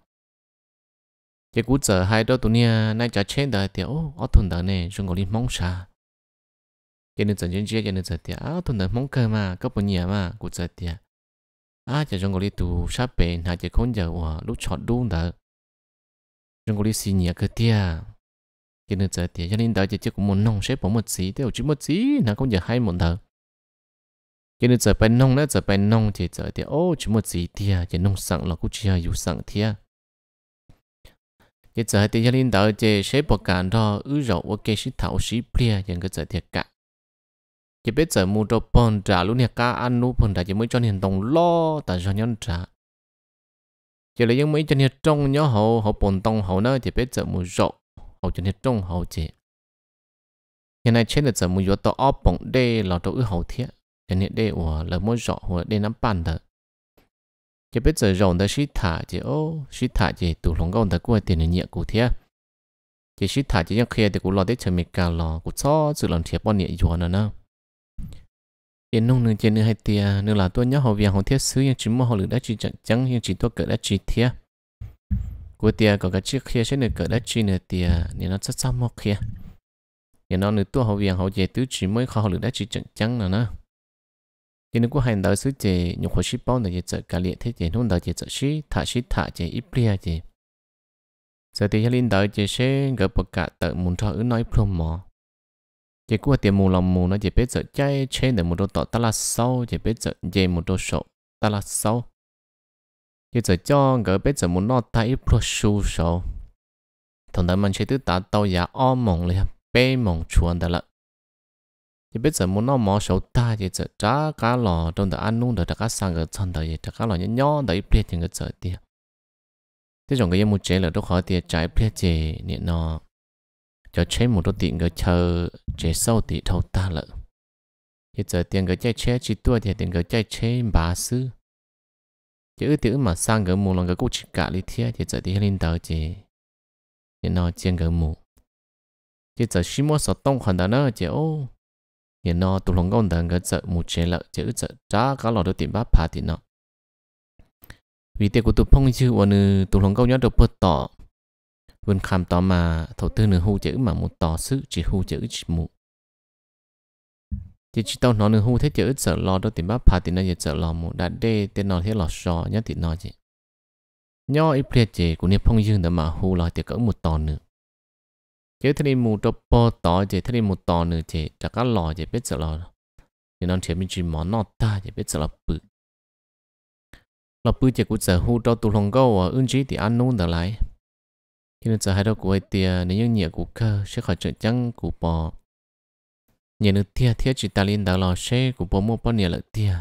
A: cái cú giờ hai đó tụi nia nay trả chết đời thì ô ở thôn đời này chúng có đi mong xa cái nên chân chân chia cái nên giờ thì à thôn đời mong cơ mà có bao nhiêu mà cú giờ thì à chỉ chúng có đi tụ sát bền hay chỉ con giờ hòa lúc chọn đúng đời chúng có đi xin nhà cái tiệt, cái nên giờ thì cho nên đời chỉ chỉ cũng muốn nông xếp bỏ một xí theo chỉ một xí nào cũng giờ hai một đời cái nên giờ bên nong nữa, giờ bên nong chỉ giờ thì ô chỉ một xí tiệt, chỉ nong sẵn là cũng chỉ là dù sẵn tia giờ giờ thì cho nên đạo chế sẽ bỏ cả đó ứ rậu ok sĩ thảo sĩ bia những cái giờ thiệt cả chỉ biết giờ mua đồ bòn trả luôn nha cá ăn nu bòn trả chỉ mới cho nên đồng lo tại cho nhân trả chỉ là những mấy cho nên trong nhớ hậu hậu bồn tông hậu nữa chỉ biết giờ mua rậu hậu cho nên trong hậu chế hiện nay trên là giờ mua vô to óp bóng đê là tao ứ hậu thiệt cho nên đê của là mua rậu hoặc đê nắm bàn thật chỉ biết giờ rộng ta sĩ thả chỉ ô sĩ thả chỉ tụ lòng công ta cũng tiền nhẹ cụ thế chỉ sĩ thả chỉ nhắc kia thì cũng lo tới chờ mình cả lo cũng cho sự làm thiệp bao nhiêu rồi nữa nè tiền nông nương trên nửa hai tia nửa là tôi nhớ họ việc họ thiết xứ nhưng chỉ mua họ lựa đã chỉ chẳng chẳng nhưng chỉ tôi cỡ đã chỉ thế của tia có cái chiếc kia sẽ nửa cỡ đã chỉ nửa tia nên nó rất sao một kia nhưng nó nửa tôi họ việc họ về tứ chỉ mới họ lựa đã chỉ chẳng chẳng là nè 因为我还到时节用火气包的也做干裂，他也弄到也做是他是他也一不了的。giờ thì hiện đó chỉ sẽ gặp bậc cả tự muốn cho ứng nói plum mò chỉ qua tiền mù lòng mù nó chỉ biết sợ chay trên để một đôi tỏ ta là sâu chỉ biết sợ dây một đôi sổ ta là sâu chỉ sợ cho gỡ biết sợ muốn nó ta ít plum su thằng đó mình sẽ tự ta tàu giả o mộng liền bê mộng chuồn ta là thì bây giờ muốn nó mò xấu ta thì giờ trả cá lò trong đời ăn nung đời cá sang cái chân đời trả cá lò nhớ nhớ đời biết thì người giờ rồi người em muốn chế là lúc họ thì trái biết thì nên nó cho chế một đôi tiền người chờ chế sâu thì thâu ta lợ thì giờ tiền người chạy chế chỉ tua thì tiền người chạy chế bà sư chứ tiểu mà sang cái mù lòng cái cũng chỉ cả lý thì giờ thì lên đời thì nên nó chiên cái mù thì giờ xí mua sọt tông hoàn đó nữa chứ ô nó nó chữ cá đôi tiền thì vì tiền của tôi phong chứ và nữ tụ lòng câu nhớ được bớt tỏ vân khám tỏ mà thổ tư nữ hưu chữ mà một tỏ sự chỉ hưu chữ chỉ mù thì chỉ tao nó nữ hưu thế chữ sợ lo đôi tiền bắp phạt thì nó giờ sợ lo mù đã đê tên nó thế lo sò nhớ thì nó chứ nhớ ít plea chế của niệm phong dương đó mà hưu lo thì cỡ một tỏ nữa chế thế mù trâu bò tỏ chế thế mù tỏ nữa chế chả cá lò chế biết sợ lò nhưng nó chế mình chỉ món nọ ta chế biết sợ lò bự lò bự chế cũng sợ hú trâu tụ lòng gâu ở ưng chí thì ăn nôn đỡ lại khi nó sợ hai đôi của ai tia nếu như nhẹ của cơ sẽ khỏi trận chăng của bò nhẹ nữa tia tia chỉ ta lên đỡ lò xe của bò mua bò nhẹ lợi tia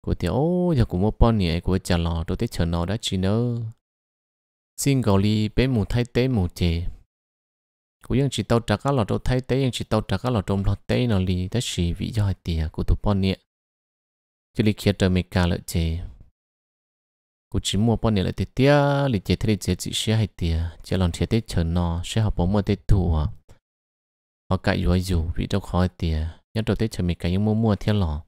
A: của tia ô giờ của mua bò nhẹ của chả lò đôi thấy chờ nó đã chỉ nơ xin gọi đi bé mù thay tế mù chế cú yên chỉ tàu trả các lò trâu thay tế yên chỉ tàu trả các lò trông lò tế nó lì đã xì vị do hai tìa của tụ bọn nhẹ chỉ lì kia trời mì cà lợi chê cú chỉ mua bọn nhẹ lại tìa tìa lì chê thì lì chỉ xé hai tìa chê lòn chê tế chờ nó xe học bóng mua tế thu. à họ cãi dù dù vị đâu khó tìa nhất đầu tế chờ mì cả những mua mua thiên lò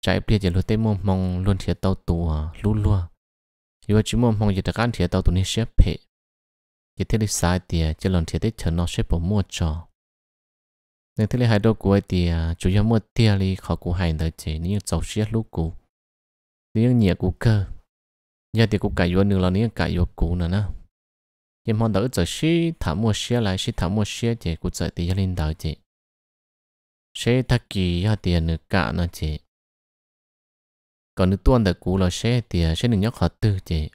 A: trái bia chê lúa tế mua mong luôn thiệt tàu tù à lú lúa dù chỉ mua mong chê tất cả thiệt tàu tù nên xe phe chỉ thế đi sai thì chỉ lần thế đấy nó sẽ bỏ mua cho nên thế là hai đầu cuối thì à, chủ yếu mua tiền thì khó cũng hành thời chỉ nếu giàu xiết lúc cũ những nhẹ cũ cơ giờ thì cũng cải vô nữa là những cải vô cũ nữa nè nhưng mà đỡ giờ xí thả mua xí lại xí thả mua xí thì cũng giờ thì gia đình đỡ chị xí thắc kỳ giờ tiền nữa cả nữa chị còn nước tuôn đỡ cũ là xe thì à, xí đừng nhắc họ tư chị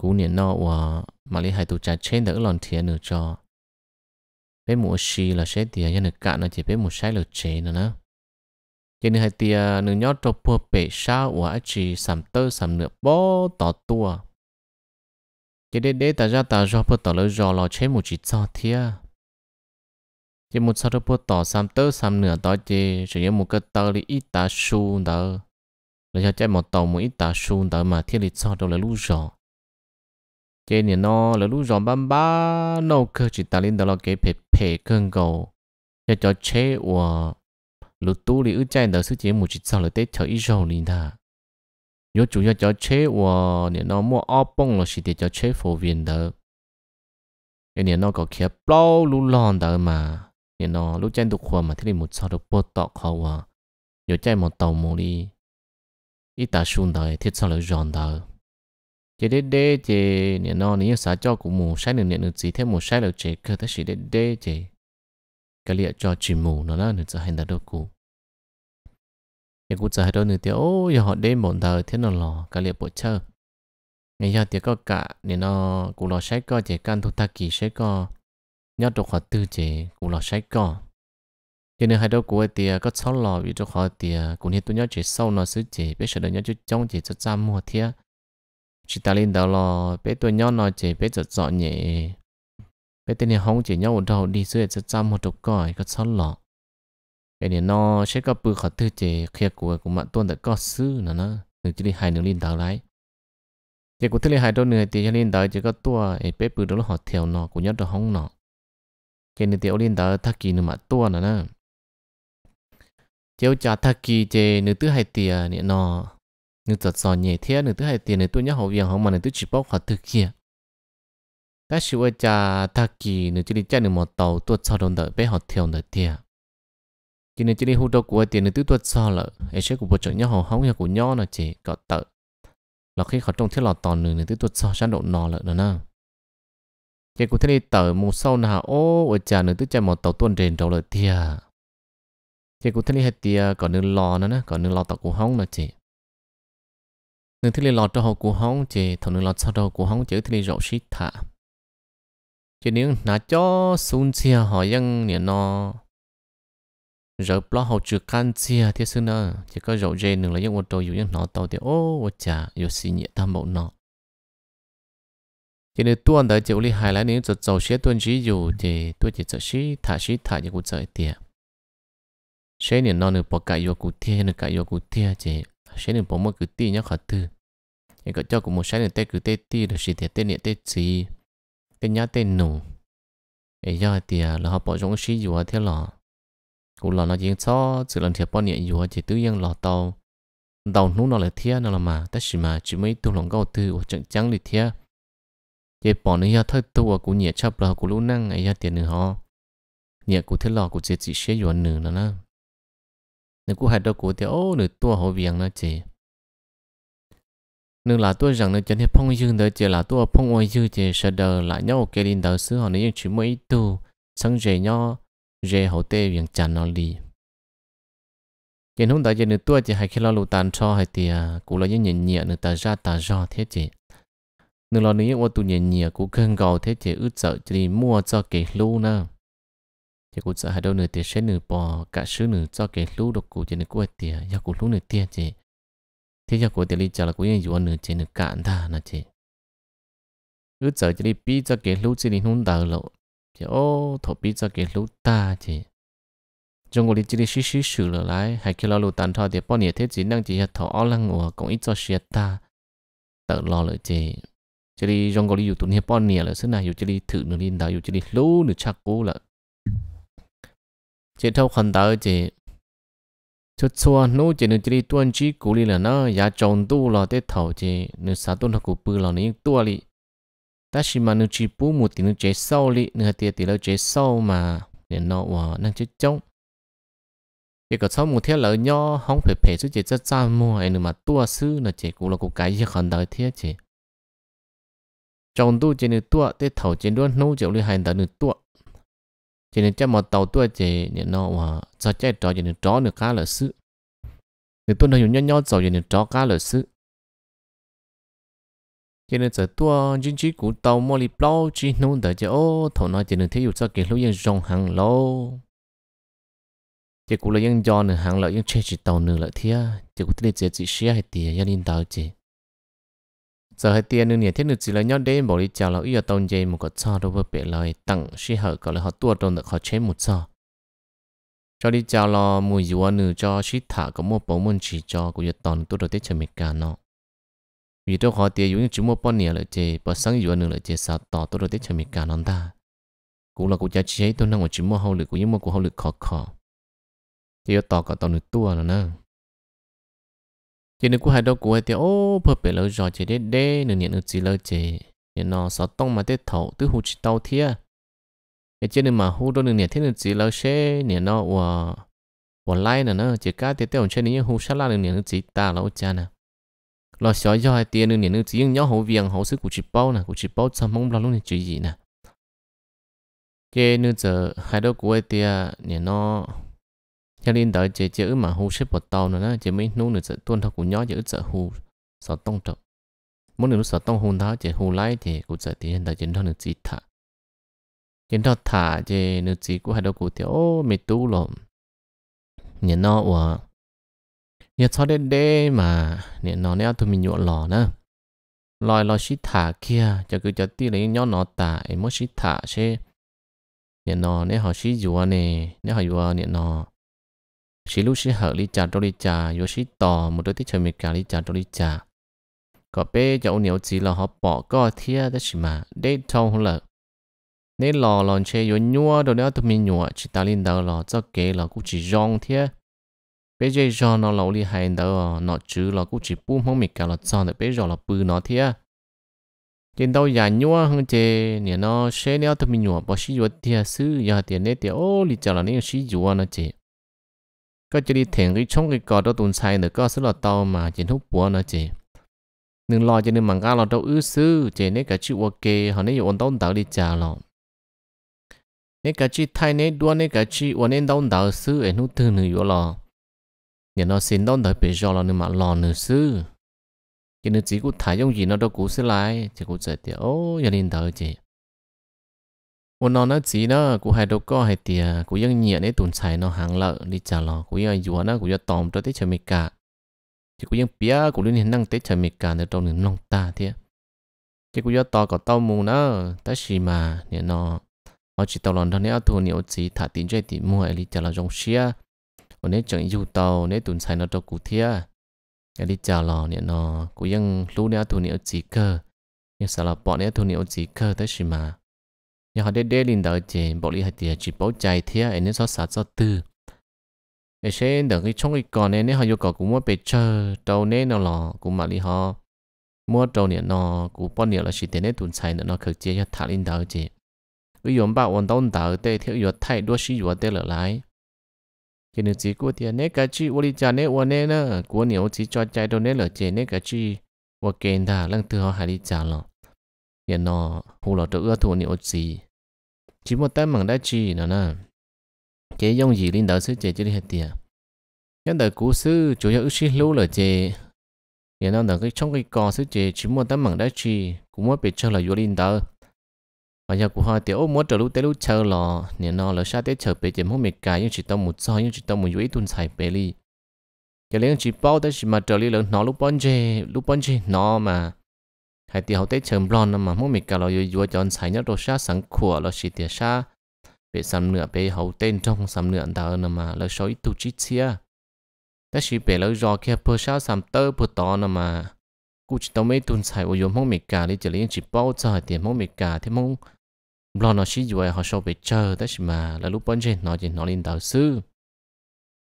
A: cú niệm nó và mà lý hai tụ trà trên đỡ lòn thiệt nữa cho bé mùa xì là sẽ tiệt cho được cạn nó chỉ bé mùa sai là chế nữa nữa cho nên hai tiệt nửa nhót cho bùa bể sao và chỉ sắm tơ sắm nửa bó tỏ tua cho nên để ta ra ta do bùa tỏ lỡ do lo chế một chỉ cho thiệt chỉ một sao đó bùa tỏ sắm tơ sắm nửa tỏ chỉ chỉ một cái tơ đi ít ta su đó là cho chạy một tàu một ít ta su đó mà thiết lý cho đâu là lũ rõ chế nè nó là lúc rong bám bá nó cứ chỉ ta lên đó là cái phê phê cơn cầu cho cho chế của lúc tu lý ở trên đó sự chế một chỉ sau là tết cho ít rồi liền ta nhớ chủ yếu cho chế của nè nó mua áo bông là chỉ để cho chế phổ viên đó cái nè nó có kia bao lú lon đó mà nè nó lúc chạy đục khoa mà thì một sau được bớt tọt khó à nhớ chạy một tàu mồ đi ít ta xuống đời thì sau là rong đời chỉ đế đế chỉ nè nó nè xã cho cũng mù sai nè nè chỉ thêm mù sai là chế cơ tới chỉ đế đế chế cái liệt cho chỉ mù nó là nè cho hành đã đâu cụ giờ cụ giờ đâu nè tiếc ô giờ họ đến bọn đời thế nó lò cái liệt bộ chơi ngày giờ tiếc có cả nè nó cụ lò sai co chế căn thu ta kỳ sai co nhớ đồ họ tư chế cụ lò sai co cho nên hai đâu của thì có sáu lò vì cho họ thì cũng như tôi nhớ chế sau nó sứ chế biết sợ đó nhớ chứ trong chế cho cha mua thiệt chỉ ta lên đó lo bé tuổi nhỏ nói chỉ bé giật giọ nhẹ bé tên này không chỉ nhau đầu đi dưới sẽ chăm một chục còi có sót lọ bé này nó sẽ có bự khát thứ chỉ kia của của mạng tuân đã có sư nữa nó đừng chỉ đi hai nửa lên đó lại chỉ của thứ này hai đôi người thì cho lên đó chỉ có tua ấy bé bự đó là họ theo nó của nhớ đó không nó cái này tiểu lên đó thắc kỳ nửa mạng tua nữa nó chiếu cha thắc kỳ chỉ nửa thứ hai tiền này nó nếu tớ cho nhẹ thế nếu thứ hai tiền nếu tôi nhớ hậu viện họ mà nếu thứ chỉ bóc họ thực kia ta chỉ quay cha ta kỳ nếu chỉ đi chơi nếu một tàu tôi cho đồng đợi bé họ theo đợi tiền chỉ nếu chỉ đi hút đâu của tiền nếu thứ tôi cho lợ ấy sẽ của bộ trưởng nhớ họ không nhà của nhó là chỉ có tợ là khi họ trong thiết lọt toàn người nếu thứ tôi cho sẵn độ nọ lợ nữa nè chỉ của thế đi tờ mù sau nà ô ở cha nếu thứ chơi một tàu tuần đền đầu lợ tiền chỉ của thế đi hết tiền còn nữa lò nữa nè còn nữa lò tàu của hông là chỉ nên thế này lọt cho họ của hóng chỉ thằng nên lọt sau đó của hóng chỉ thế là rộng xít thả chỉ nếu nã cho xuống chia họ dân nè nó rồi lo họ trừ can chia thế xưa nữa chỉ có rộng dê nữa là dân ô trâu dù dân nó tàu thì ô ô chả dù xì nhẹ tham bộ nó chỉ nếu tuần tới chỉ uli hai lá nếu giờ giàu xe tuần chỉ dù thì tôi chỉ sợ xí thả xí thả như cũng chơi tiệt xe nè nó nửa bỏ cả vô cụ thiê nửa cả vô cụ thiê chỉ sẽ nên bỏ một cứ tì nhá khỏi tư, em có cho cũng một sáng nên tê cử tê tì là xịt thiệt tê niệm tê gì tê nhá tê nụ ấy do thì à, là họ bỏ trong xí dù thế lọ cũng lọ nó dính cho sự lần thiệt bỏ niệm dù chỉ tứ yên lọ tàu tàu nú nó là thiệt nó là mà tất xí mà chỉ mới tu lòng gạo từ hoặc chẳng chẳng thì thiệt chỉ bỏ nữa thôi tu của nhẹ chấp là của lũ năng ấy tiền nữa họ nhẹ của thế lọ của chỉ chỉ xí dù nữa nó nếu cú hay đâu cú thì ô nửa tua hồ viếng nó chị nửa là tua rằng nửa chân thì phong dương đó chị là tua phong ôi dương chị sợ đờ lại nhau kể đình đầu xứ họ nếu những chuyện mới tu sáng rề nhau rề hậu tê viếng chán nó đi cái hôm đó chị nửa tua chị hay khi lo lụt tàn cho hay thì à, cú lo những nhện nhẹ nửa ta ra ta do thế chị nửa lo nửa những ô tu nhện nhẹ cú cơn gầu thế chị ướt sợ chị mua cho cái lưu nữa chỉ cũng sợ hai đâu nửa tiền sẽ nửa bò cả sứ nửa cho cái lú độc cụ trên nửa quay tiền giờ cụ lú nửa tiền chị thế giờ cụ tiền đi chợ là cũng như yuan nửa trên nửa cạn ta nè chị cứ sợ chỉ đi bi cho cái lú chỉ đi hôn đầu lộ chị ô thổ bi cho cái lú ta chị trong cuộc đi chỉ đi xí xí xử lửa lại hai khi lo lụ tàn thọ thì bao nhiêu thế chỉ năng chỉ hạt thọ ao lăng ngủ cũng ít cho xiết ta tự lo lợi chị chỉ đi trong cuộc đi dùng tụi nhiêu bao nhiêu là xưa này dùng chỉ đi thử nửa đi đầu dùng chỉ đi lú nửa chắc cú là chỉ thâu khẩn tờ chỉ chút xua nô chỉ nên chỉ tuân chỉ cố li là nó giá trồng tu là tết thầu chỉ nên sao tu nó cố bự là nên tu li ta chỉ mà nên chỉ bù một tí nên chế sau li nên tiệt thì nó chế sau mà nên nó hòa năng chế chống, cái có sau một thiết lợi nho không phải phải chứ chỉ rất xa mua ấy mà tua sư là chỉ cú là cú cái gì khẩn tờ thiết chỉ trồng tu chỉ nên tua tết thầu chỉ luôn nô chỉ li hành tờ nên tua chỉ nên cho một tàu tuổi chỉ nên nó mà cho chạy trò chỉ nên trò được khá là sự nên tôi dùng nhau nhau rồi chỉ nên trò cá là sự chỉ nên sợ tua chính chỉ của tàu mua li bao chỉ nôn đợi cho ô thầu nói chỉ nên thấy yêu cho cái lúc yên rong hàng lô. chỉ cũng là yên do nữa hàng lợi yên chơi chỉ tàu nữa lợi thia chỉ cũng thấy chỉ chỉ xia hay tiền yên tàu chỉ giờ hai tiền nữa nhiệt thế được chỉ là nhau đến bỏ đi chào là yêu ở tông dây một cái cho đâu vừa bể lời tặng sĩ hở gọi là họ tua trong được họ chế một cho cho đi chào là mùi dùa nữ cho sĩ thả có một bộ môn chỉ cho của yêu toàn tôi đầu tiết chờ mình cả nó vì tôi họ tiền dùng chỉ một bao nhiêu lợi chế bỏ sáng dùa nữ lợi chế sao tỏ tôi đầu tiết chờ mình cả nó ta cũng là của cha chị tôi năng ở chỉ một hậu lực của những một của hậu lực khó khó thì tôi tỏ cả tao nữ tua nó nè chỉ nên cú hai đâu cú thì ô bơ bể lâu giò chỉ để để nên nhận được gì lâu chỉ nhận nó sợ tông mà tết thầu tứ hụt chỉ tàu thia cái chuyện nên mà hụt đôi nên nhận thế nên gì lâu xe nhận nó và và lại nữa nó chỉ cá tết tết trên này hụt sát la nên nhận được gì ta lâu cha nè lo sợ do hai tiền nên nhận được gì nhớ hậu viền hậu sức của chỉ bao nè của chỉ bao trong mong lo luôn là chuyện gì nè cái nữa giờ hai đâu cú thì à, nhận nó cho nên đợi chế chữ mà hú xếp một tàu nữa chế mấy nú nữa tuôn thao của nhó chữ sợ hú sợ tông trọng muốn được sợ tông hôn thao chỉ hú lái thì cũng sợ tiền đợi chế thao được chỉ thả chế thao thả chế nữa chỉ của hai đầu của tiểu ô mệt tú lộn nhớ nó ủa nhớ cho đến đây mà nhớ nó nè tôi mình nhuộn lò nữa lòi lòi xí thả kia cho cứ cho tí lấy nhó nó tả em mới xí thả xe nhớ nó nếu họ xí dùa nè nếu họ dùa nhớ nó sĩ lúc sĩ hợp lý trà đô lý trà yếu sĩ tò một đôi tí chơi mì cả lý trà đô lý trà có bé cháu ông nhiều chỉ là họ bỏ có thia đó chỉ mà để thâu hơn là nếu lò lòn chơi yếu nhua đồ nữa tụi mình nhua chỉ ta lên đầu lò cho kế là cũng chỉ rong thia bé chơi rong nó lâu đi hay đầu nó chứ là cũng chỉ bu không mì cả là cho được bé rồi là bự nó thia trên đâu nhà nhua hơn chê nè nó xe nè tụi mình nhua bỏ sĩ yếu thia sư nhà tiền nét tiền ô lý trà là nè sĩ yếu nó chê ก็จะดีเถียงก็ช่องก็กอดตัวตุนไซเนก็สลอดตอมาเจนทุกปัวนะเจหนึ่งลอยจะหนึ่งมังกาเราตัวอื้อซื้อเจเนี่ยก็ชื่อว่าเกเขาเนี่ยอยู่บนต้นเต่าดีจ่าหรอกเนี่ยก็ชื่อไทยเนี่ยด้วนเนี่ยก็ชื่อวันเนี่ยต้นเต่าซื้อเอ็นหุ่นตื่นหนึ่งอยู่หรอเนี่ยเราสินต้นเต่าเปย์จอเราหนึ่งมาหล่อหนึ่งซื้อเจเนี่ยจีกูถ่ายยงยีเราตัวกูซื้อไรเจกูเจเดียวโอ้ยันเต่าเจ我那那只呢，古还都搞还的，古用热那顿菜那行了，你知了，古用油呢，古要当着的吃米咖，就古用别古里能得吃米咖的到你弄大的，就古要到个到木呢，但是嘛，你那，我只到了那那土牛只他点这点木，你知了用些，我那整油到那顿菜那到古天，你知了，你那古用卤那土牛只个，你啥了 bỏ 那土牛只个，但是嘛。nhà họ đê đê linh đợi chị bộ lý hạt tiền chỉ bảo chạy thế ấy nên so sát so tư để xem được cái trong cái còn này nên họ yêu cầu cũng mua bê chờ đầu nên nó lò cũng mà lý họ mua đầu này nó cũng bao nhiêu là chỉ tiền nên tuần sai nữa nó khởi chế cho thả linh đợi chị ví dụ bảo ổn đau đợi để thiếu yêu thay đua sĩ yêu để lợi lại cái nữ chỉ của tiền nên cái chỉ ô lý cha nên ô nên nữa của nhiều chỉ cho chạy đầu nên lỡ chị nên cái chỉ ô kênh thà lăng từ họ hại lý cha lọ 也那胡老这恶土你恶子，只不单忙得起呢呢，这用意领导是解决的很点，现在股市主要是撸了这，也那那个冲个高是这，只不单忙得起，股么被吃了有领导，而且股哈点哦么这路带路吃了，你那了下点吃被这后面改，又是到木早，又是到木有一顿菜被哩，这两只包的是嘛这里了，拿路帮着路帮着拿嘛。หายเดียวเตะเชิงบอลน่ะมามุ่งมิกาเราอยู่ยัวจอนใส่ยนักโรชาสังขัวเราชีเตียชาเป็ดสำเนือไปเขาเต้นจ้องสำเนาเดาวนะมาเราช้วยตุจิเชียแต่ชีเป็ดเรารอแค่เพื่อชาสามเตอร์พุตอนะมากูจะต้องไม่ตุนใส่ยอยู่มุ่งมิกาลิจะเลี้ยงจีเป้าจะหายเดียวมุ่งมิกาที่มุ่งบอลน่ะชีอยู่ไอเขาชอบไปเจอแต่ชิมาแล้วลูกบอลเจนน้อยเจนน้อยลินดาวซื้อ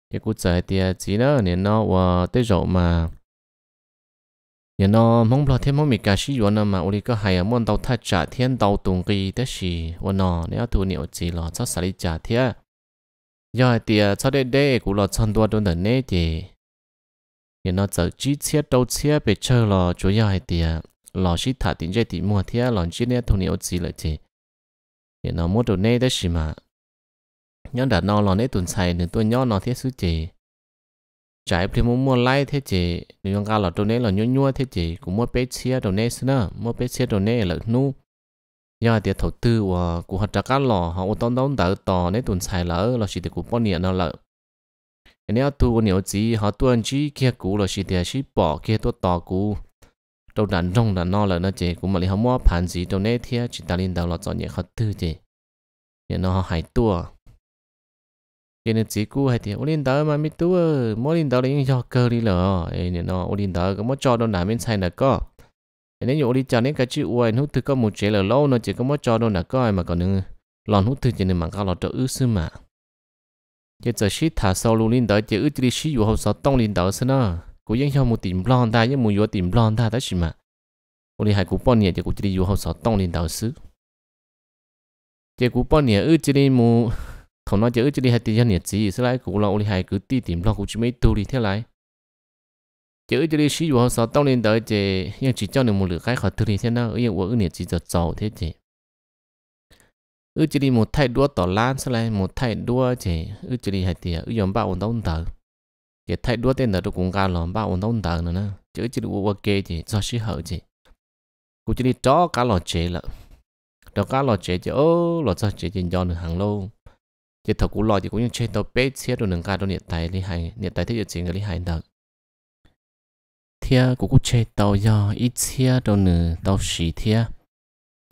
A: เด็กกูจะหาเดียจีเนอรเนี่ยน้อว่าเตะจบมา giờ nó mong lo thêm mong mình cả sĩ rồi mà uli có hay à, muốn đầu thay trả thiên đầu tung kỳ thế gì nó nếu tu niệm chỉ lo cho xả đi trả thiên giờ thì cho đến đây cũng lo chăn đua đôi lần này nó chỉ chết đâu chết bị chơi lo chủ yếu thì lo sĩ thả tiền chơi thì mua thiên lo chỉ nếu tu niệm chỉ là gì nó mua đồ này thế mà nhớ đã nó lo này tuần sai nữa tôi nhớ nó thế suy gì จพรีมมัวไล่เทเจนยังการหลอดตัวนี้หลอดยั่วเทเจ กูมัวเป็ดเชียตัวนี้สินะมัวเป็ดเชียตัวนี้หลอนู้ยาเดียถอตื้อว่ากูหัดจักรหล่อหัวต้อนต้อง่อต่อในตุนใส่หลอเราชิดกูป้อนเนี่ยนั่นแหละอัเนี้ตัวเหนียวจีหัวตัวจีเคียกูเลาชิดเดียชิปอเคียตัวต่อกูตัวดันจงดันนอเลยนะเจกูมาเลยหขวมัวผ่านสีตัวนี้เทียจิตาลินดาวเราจอดเนี่ยเขาตื้อเจเนี่ยน้องหายตัว cái nên chỉ cũ hay thì ô linh đó mà mi tú mỗi linh đó là những do cơ đi lờ ấy nên nó ô linh đó có mỗi cho đâu nào bên sai là có nên nhiều ô linh cho nên cái chữ uai hút từ có một chế là lâu nó chỉ có mỗi cho đâu nào có mà còn nữa lon hút thứ chỉ nên mang cao lọt trở ư sư mà giờ giờ shit thả sau luôn linh đó chỉ ư chỉ shit vô hậu sau tông linh đó xí nó cố gắng cho một tìm lon ta nhưng một vô tìm lon ta đó xí mà ô linh hai cú bao nhiêu chỉ cố chỉ vô hậu sau tông linh đó xứ chỉ cố bao nhiêu ư chỉ đi một không nói chữ chỉ đi hai tiền nhiệt gì sẽ lại cũng lâu đi hai cứ đi tìm lo cũng chỉ mấy tu đi thế lại chữ chỉ đi sử dụng sáu tông lên tới chế nhưng chỉ cho được một lượt khách khỏi thứ đi thế nào ấy của nhiệt gì rất giàu thế chế ư chỉ đi một thay đua tỏ lan sẽ lại một thay đua chế ư chỉ đi hai tiền ư dùng ba ổn tông tờ cái thay đua tên tờ cũng cao lắm ba ổn tông tờ nữa nè chứ chỉ đi ok chế do sử hậu chế cũng chỉ đi cho cá lò chế là đó cá lò chế chế ô lò cho chế trên do được hàng lâu thì thật cũng lo thì cũng như chơi tàu bếp xe đồ nâng cao đồ nhiệt tài lý hay nhiệt tài thế giờ chính là đi hay được thia cũng cũng chơi tàu do ít xe đồ nửa tàu xì thia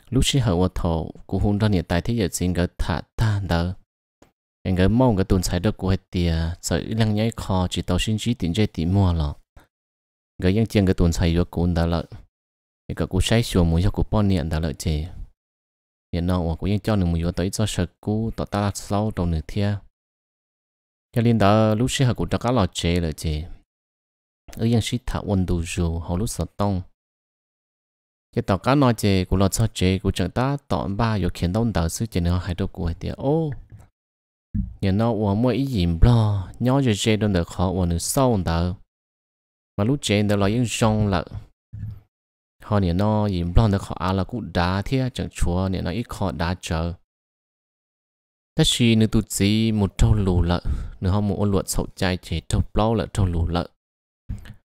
A: lúc xí hậu thầu cũng hôn đồ nhiệt tài thế giờ chính là thả ta được anh cái mong cái tuần sai được của hết tiền sợ lăng nhảy kho chỉ tàu sinh chỉ tiền chơi tiền mua lọ cái những chuyện cái tuần sai được của đã lợi cái cái cũng sai xuống muốn cho cũng bao nhiêu đã lợi chơi hiện nọ cũng yên cho những người vừa tới cho sự cú tỏ ta sau trong nửa thia cho nên đó lúc xưa cũng cho cá lò chế là chế ở những sĩ thả quân đủ dù họ lúc sợ tông cái tàu cá nói chế của lọt sao chế của chúng ta tỏ ba rồi khiến đông đảo sự chế nó hai đôi của tiệt ô nhà nọ uống mỗi ý gì lo nhó rồi chế đông đảo khó của nửa sâu đảo mà lúc chế đó là những rong lợn họ nè nó im lặng được họ à là cũng đá thế chẳng chúa nè nó ít họ đá chờ ta chỉ nữ tu sĩ một trâu lù lợ nữ họ muốn luật sầu trái chỉ trâu blon là trâu lù lợ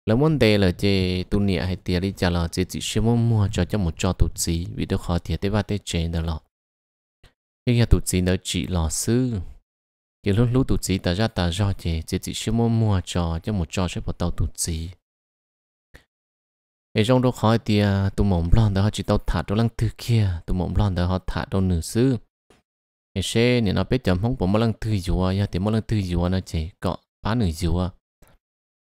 A: là vấn đề là chế tu nè hay tiền đi trả là chế chỉ xem muốn mua cho cho một cho tu sĩ vì được họ tiền tế ba tế chế được lọ, nhưng nhà tu sĩ nó chỉ là sư thì lúc lúc tu sĩ ta ra ta ra chế chế chỉ xem muốn mua cho cho một cho sẽ bắt đầu tu sĩ ở trong đó khỏi thì à, tụi mộng lon đó họ chỉ tao thả trong lăng thứ kia tụi mộng lon đó họ thả trong nửa xứ ở xe nên nó biết chậm không bỏ một lăng thứ dùa ya thì một lăng thứ dùa nó chỉ có phá nửa dùa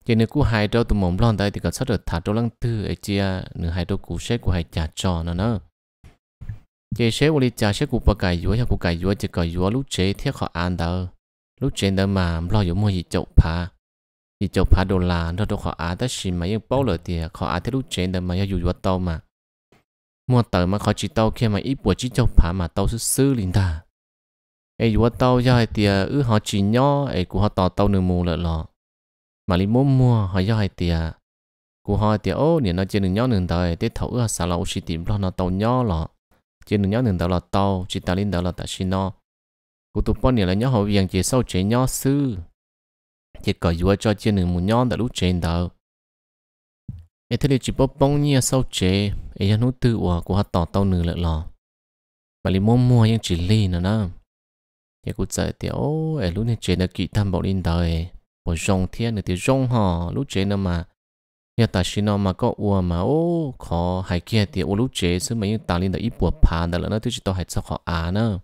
A: chỉ nếu cú hai trâu tụi mộng lon đây thì còn sắp được thả trong lăng thứ ở chia à, nửa hai trâu cú xe của hai trả cho nó nữa chỉ xe của đi trả xe của bà cải dùa ya của cải dùa chỉ cải dùa lúc chế thiết họ ăn đó lúc chế đó mà lo dùa mua gì chậu phá thì cho phá đồ là nó đâu khó á tất xì mà yên bao lời thì khó á thế lúc chén đời mà yêu dù tàu mà mua tờ mà khó chỉ tàu khi mà ít buổi chỉ cho phá mà tàu sư sư liền ta ấy dù tàu ra thì ư họ chỉ nhỏ ấy của họ tàu tàu nửa mù lợ lọ mà lý muốn mua họ ra thì của họ thì ô nè nó trên nửa nhỏ nửa tàu tết thấu ư xã lão chỉ tìm lo nó tàu nhỏ lọ trên nửa nhỏ nửa tàu là tàu chỉ tàu lên tàu là tại xin nó của tụi bọn nè là nhỏ họ viền chỉ sau chế nhỏ sư chỉ có vừa cho chia nửa một nhon đã lúc trên đâu ấy thế thì chỉ bóp bông nhia sau chế ấy là nút tự của của họ tỏ tao nửa lại lò mà li mua mua nhưng chỉ li nữa đó thì cũng thì ô ấy lúc này chế là kỹ tham bảo linh đời bỏ rong thiên nữa thì rong họ lúc chế nữa mà nhà ta xin nó mà có ua mà ô khó hai kia thì ô lúc chế xứ mà những ta linh đời ít buộc phá đó là nó thứ chỉ tao hay sao họ à nữa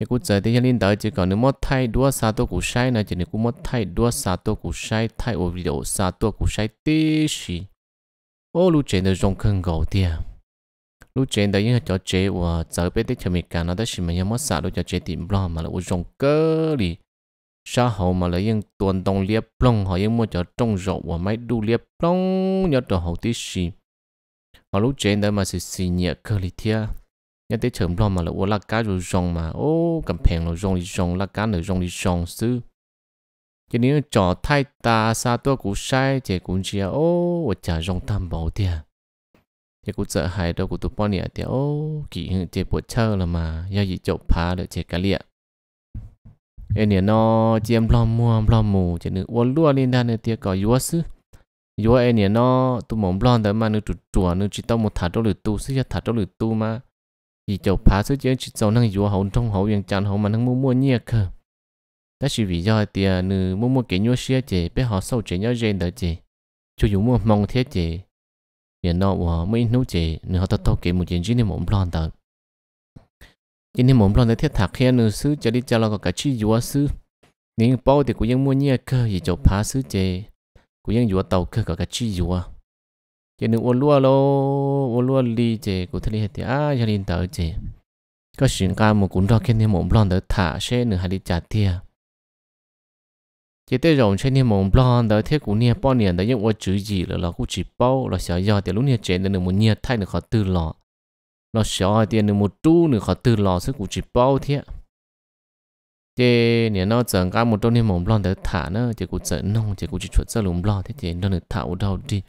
A: thì cũng giờ thì hiện tại chỉ còn nếu mất thay đua sa tu củ sai này chỉ nếu cũng mất thay đua sa tu củ sai thay ô video sa tu củ sai tí xì ô lúc trên đó rong khăn gầu tia lúc trên đó những cho chế và giờ biết tới cho mình cả nó đó xì mà nhớ mất sa lúc cho chế tìm blog mà là ô rong cơ đi sa hậu mà là những tuần đồng liệp plong họ những mua cho trong rộng và máy đu liệp plong nhớ cho hậu tí gì? họ lúc trên đó mà xì xì nhẹ cơ đi tia nhớ tới chấm lo mà là ô là cá rồi rong mà ô cầm phèn rồi rong đi rong là cá nữa rong đi rong sư cho nên trò thay ta sa tôi cũng sai thì cũng chia ô ô chả rong tam bảo tiền thì à. cũng sợ hại đâu của tụi bỏ nè à, thì ô kỳ hưng thì buộc chơi là mà do gì chụp phá được thì cá liệt em nè nó chiêm mua lo mù cho nên ô luôn lên đan thì có yếu sư yếu em nè nó tụi mỏng lo tới mà nó tụt chùa nó chỉ tao một thả đâu lửa tu xí thả đâu lửa tu mà chỉ cháu phá số chế chỉ cháu năng dùa hậu trong hậu yên chán hậu mà năng mua mua nhẹ cơ Ta chỉ vì do tiền à, nữ mua mua cái nhua xe chế bé họ sâu chế nhau gen đó chế chú dùng mua mong thế chế hiện nọ hòa mới nấu chế nữ họ tao tao kể một chuyện gì nên mồm lon đó chỉ nên mồm lon đó thiết thạc khen nữ sứ cho đi cho lo có cả chi dùa sứ nếu bao thì cũng mua nhẹ cơ chỉ cháu phá sứ chế cũng ยัง dùa tàu cơ có cả chi dùa chỉ nên uốn lúa lo uốn lúa li chế của thế hết thì à gia nên tớ chế có chuyện cả một cuốn đó khiến thêm một blon tớ thả xe nữa hay đi trả tiền chỉ tới rồi xe thêm một blon tớ thế cũng nia bao niên tớ những uốn chữ gì là là cũng chỉ bao là sợ do thì lúc nia chế nên một nia thay được họ từ lọ nó sợ tiền được một chú nữa họ từ lọ sẽ cũng chỉ bao thế chế nên nó chẳng cả một trong thêm một blon tớ thả nữa chế cũng chẳng nông chế cũng chỉ chuột ra lùm blon thế chế nó được thảo đâu đi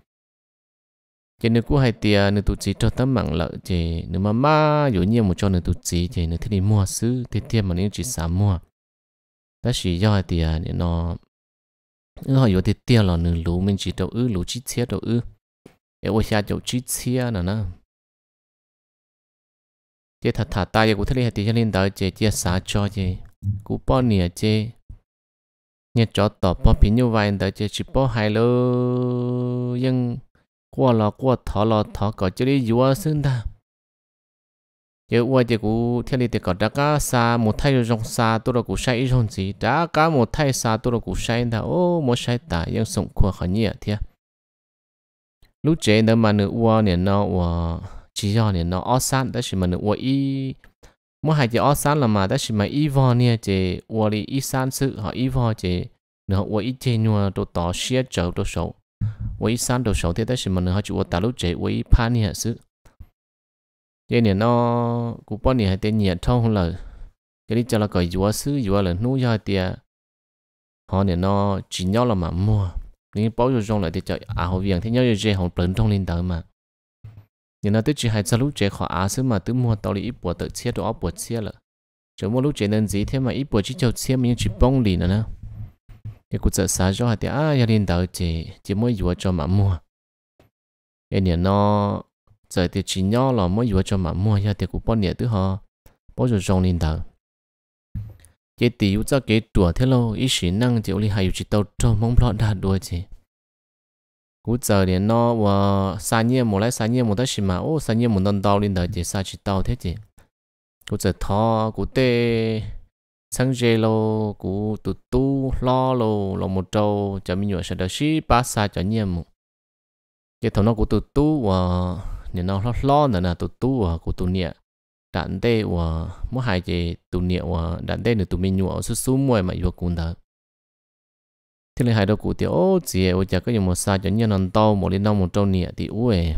A: chỉ nếu cú hay tiền nếu tụ chỉ cho tấm mạng lợi chỉ nếu mà má dụ nhiên một cho nếu tụ chỉ chỉ nếu thì đi mua xứ thì tiền mà nếu chỉ xả mua ta chỉ do hay tiền nếu nó nếu họ dụ thì tiền là nếu lú mình chỉ đầu ư lú chỉ chia đầu ư nếu ôi xa đầu chỉ chia nữa nè chỉ thật thật ta giờ cú thấy hay tiền lên tới chỉ chia xả cho chỉ cú bỏ nhiêu chỉ nhớ cho tỏ bỏ pin như vậy tới chỉ chỉ bỏ hai lô nhưng qua là qua thọ là thọ có chơi đi dùa xương ta giờ qua thì cũng theo đi thì có đã cá xa một thay rồi rong xa tôi là cũng sai rong gì đã cá một thay xa tôi là cũng sai ta ô một sai ta nhưng sống qua khó nhỉ thế lúc chế đó mà nữa qua nè nó qua chỉ do nè nó ở sẵn đó là mà nữa qua y mỗi hai chỉ ở sẵn là mà đó là mà y vào nè chỉ qua đi y sẵn sự họ y vào chỉ nữa qua y chơi nhau đồ tỏ xia chậu đồ xấu với san đồ sổ thế đó thì mình họ chịu tao lúc chế với pan nhỉ sự này nó cũng bao nhiêu tên nhỉ thông là cái đi cho là cái vua sư vua là nuôi ra tiền họ này nó chỉ nhau là mà mua nên bao nhiêu trong lại thì cho à họ viện thế nhau như chế họ lớn trong lên tới mà nên nó tới chỉ hai sao lúc chế họ à sư mà tới mua tao đi ít bữa tới đồ ít bữa chia là chỗ mua lúc chế nên gì thế mà ít bữa chỉ cho chia mình chỉ bông lì nữa nè cái cụ sợ xa cho thì à gia đình đầu chỉ chỉ mới vừa cho mà mua cái này nó giờ thì chỉ nhỏ là mới vừa cho mà mua gia thì cụ bao nhiêu thứ họ bao giờ trong liên đầu chỉ tí u cho cái tuổi thế lâu ý sĩ năng chỉ uli hay chỉ tàu cho mong lo đạt đuôi chỉ cụ giờ thì nó và xa nhiên một lái xa nhiên một tới xí mà ô xa nhiên một đơn đau liên đầu chỉ xa chỉ tàu thế chỉ cụ giờ thọ cụ tê sang dê lô cú tụ tu lo lô lô một trâu cho mình nhựa sẽ được xí ba xa cho nhiệm cái thằng nó cú tụ tu và nên nó lo lo nữa là tụ tu và cú tụ nhẹ đạn tê và mỗi hai chị tụ nhẹ và đạn tê nữa tụ mình nhựa số số mồi mà vừa cùng đó thế là hai đầu cú tiểu ô chị ô chả có dùng một xa cho nhiệm nó to một lên nó một trâu nhẹ thì uể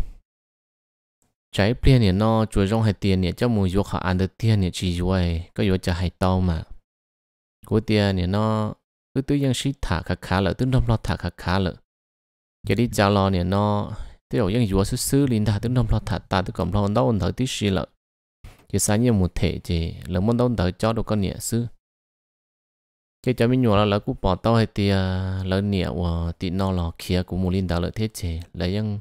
A: trái plien nó chuối rong hai tiền nhẹ cho mùi vô khả ăn được tiền nhẹ chỉ uể có vô chả hai to mà của tia nè nó cứ tư dân sĩ thả khá khá lợ tư nông lo thả khá khá lợ giờ đi chào lo nè nó tư đầu dân dùa sư sư linh thả tư nông lo thả ta tư cầm lo đau ổn thở tí sĩ lợ giờ sáng nhiều một thể chế lỡ món đau thở cho đồ con nè sư cái cháu mình nhỏ là lỡ cú bỏ tao hay tia lỡ nè và tị nó lo kia của mù linh đạo lỡ thế chế. là dân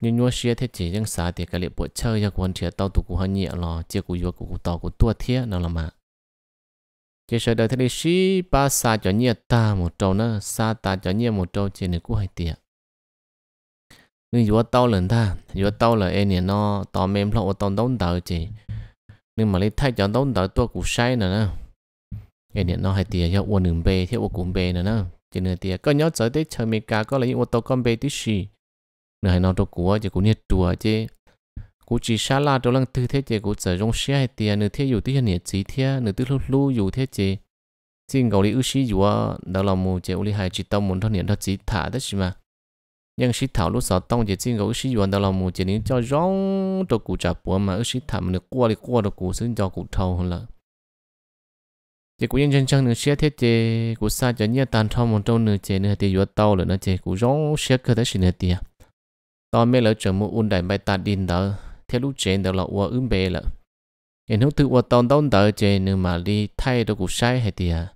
A: nhưng nhua xia thế chế dân xã thì cái liệu bộ chơi cho quan trẻ tao tụ của họ nhẹ lo chia cú vua của tao của tua thế nào là mà chỉ sợ đời thế này xí ba xa cho nhẹ ta một trâu nữa xa ta cho nhẹ một trâu chỉ này cũng hay tiệt nhưng dù tao lần ta dù tao là em nó tao mềm lộ tao đóng tờ chỉ nhưng mà lấy thay cho đóng tờ tôi cũng sai nữa nè em nó hay tiệt cho uốn đường bê theo uốn cùng bê nữa nè chỉ nữa tiệt có nhớ tới Tết chơi mì cá có lấy uốn tao con bê tí xì nữa hay nó tôi cũng chỉ cũng nhẹ tua chứ cú chỉ xa la đó lần tư thế chế cú trở rong xe hay tiền nửa thế dù tí hơn nhiệt chỉ thế nửa tư lúc lu dù thế chế xin gọi lý ưu sĩ dù đó là mù chế uli hai chỉ tông muốn thân niệm đó chỉ thả đó chứ mà nhưng sĩ thảo lúc sáu tông chế xin gọi ưu sĩ dù đó là mù chế nếu cho rong cho cú trả bùa mà ưu sĩ thả mình được qua thì qua được cú xin cho cú thâu hơn là chế cú nhân chân chân nửa xe thế chế cú xa cho nhia tàn thâu một trâu nửa chế nửa tiền dù tàu là nửa chế cú rong xe cơ thế xin nửa tiền tao mới lỡ chờ mua un đại bài tạt đinh đó theo lúc trên đó là ua ứng bề là em không tự ua tông đông đỡ trên nữa mà đi thay đồ cụ sai hay thì à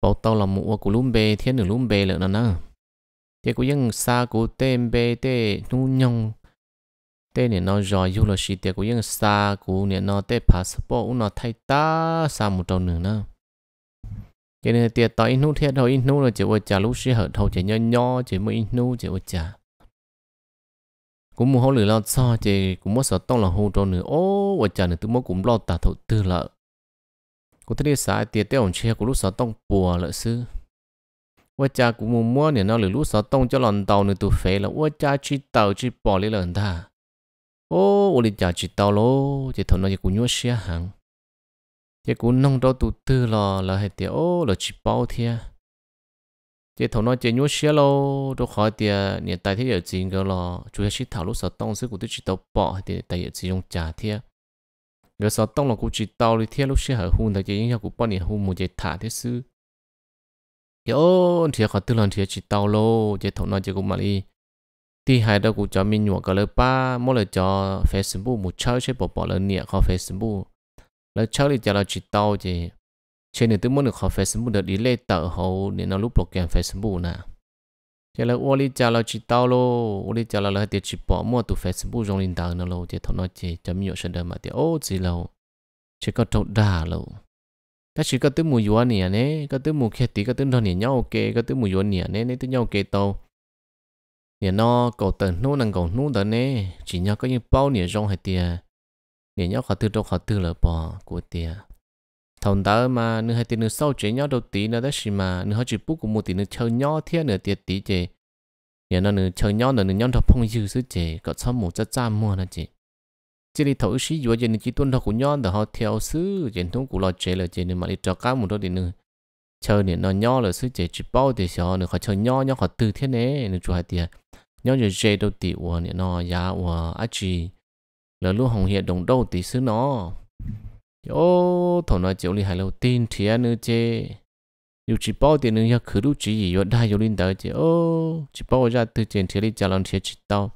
A: bảo tao là một ua cụ lùm bề thiên nửa lùm bề là nó nè thế xa cụ tên bề tê nu nhong tê nè nó rồi du là xí thế xa cụ nè nó tê passport nó thay ta xa một trâu nữa nè cho nên tiệt tao in nu thiệt thôi in nu là chỉ ua chả lúc xí hở thôi chỉ nho nho chỉ mới in nu chỉ ua chả กูมัวเขาหรือเราซอเจกูมัวสอต้องเราหูตรงหนือโอ้วจันหนึ่งตัวมัวกูมรอตาถูตื่นละกูที่สายเตี้ยเตี้ยของเชียกูรู้สอต้องปัวละซื้อว่าจากูมัวมัวเนี่ยน่อหรือรู้สอต้องจะหลอนเตาเนี่ยตัวเฟยละว่าจาชิเตาชิปอลยเหล่านท่าโอ้วันนี้จาชิเตาโลเจะนำอะไรกูยั่วเสียหังจะกูน้องเราตัวตื่นละละเหตยโอ้เละชิปอเทีย thì thầu nói chỉ nhúa xe lô đồ khỏi thì hiện tại thế giới chính cái lo chủ yếu thảo lúc sau tông sức của tôi chỉ tàu bỏ thì tại ở dùng trả thiệt rồi sau tông là cũng chỉ tàu thì thiệt lúc xe hở tại thì chỉ những của bọn này hôn một cái thả thế sư thì ô thì khỏi tư lần thì chỉ tàu lo, chỉ thầu nói chỉ cũng mà đi thì hai đó cũng cho mình nhúa cái lời ba mỗi lần cho facebook một chơi chơi bỏ bỏ lời nhẹ khỏi facebook lời chơi thì cho là chỉ tàu chỉ cho nên tôi muốn được khỏi Facebook được đi lê tờ hậu nên nó lúc lột kèm Facebook nè cho là ô lý chào là chỉ tao lô ô lý chào là là tiệt chỉ bỏ mua tụ Facebook trong linh tờ nó lô thì thằng nói chỉ chấm nhiều sự đời mà tiệt ô gì lâu chỉ có trâu đà lâu ta chỉ có tới mùi vua nè nè có tới mù khét tí có tới đồ nè nhau kê, có tới mùi vua nè nè nè tới nhau kê tao nè nó cầu tờ nô năng cầu nô tờ nè chỉ nhau có những bao nè rong hay tiệt nè nhau khó tư đâu khó tư là bỏ của tiệt thông đó mà nữ hai tiền nữ sau chế nhau đầu tí nữa đó xí mà nữ họ chỉ bút của một tí nữ chơi nhau thiên nữa tiệt tí chế nhà nó nữ chơi nhau nữa nữ nhau thọ phong dư sứ chế có sao một chất trăm mua nữa chế chỉ đi thấu xí vừa chế nữ chỉ tuân thọ của nhau đó họ theo sứ chế thống của lo chế là chế nữ mà đi cho cá một đôi đi nữ chơi nữa nó nhau là sứ chế chỉ bao thì sao nữ họ chơi nhau nhau họ từ thiên này nữ chủ hai tiền nhau rồi chế đầu tí của nữ nó giá của á chỉ là luôn hồng hiện đồng đầu tí sứ nó yo thằng nó chỗ li hai lâu tin thì anh nữa chứ yêu chỉ bao tiền nữa ya khử đủ chỉ gì yo đại yo linh tới chứ ô chỉ bao ra từ trên thì li trả lòng thì chỉ tao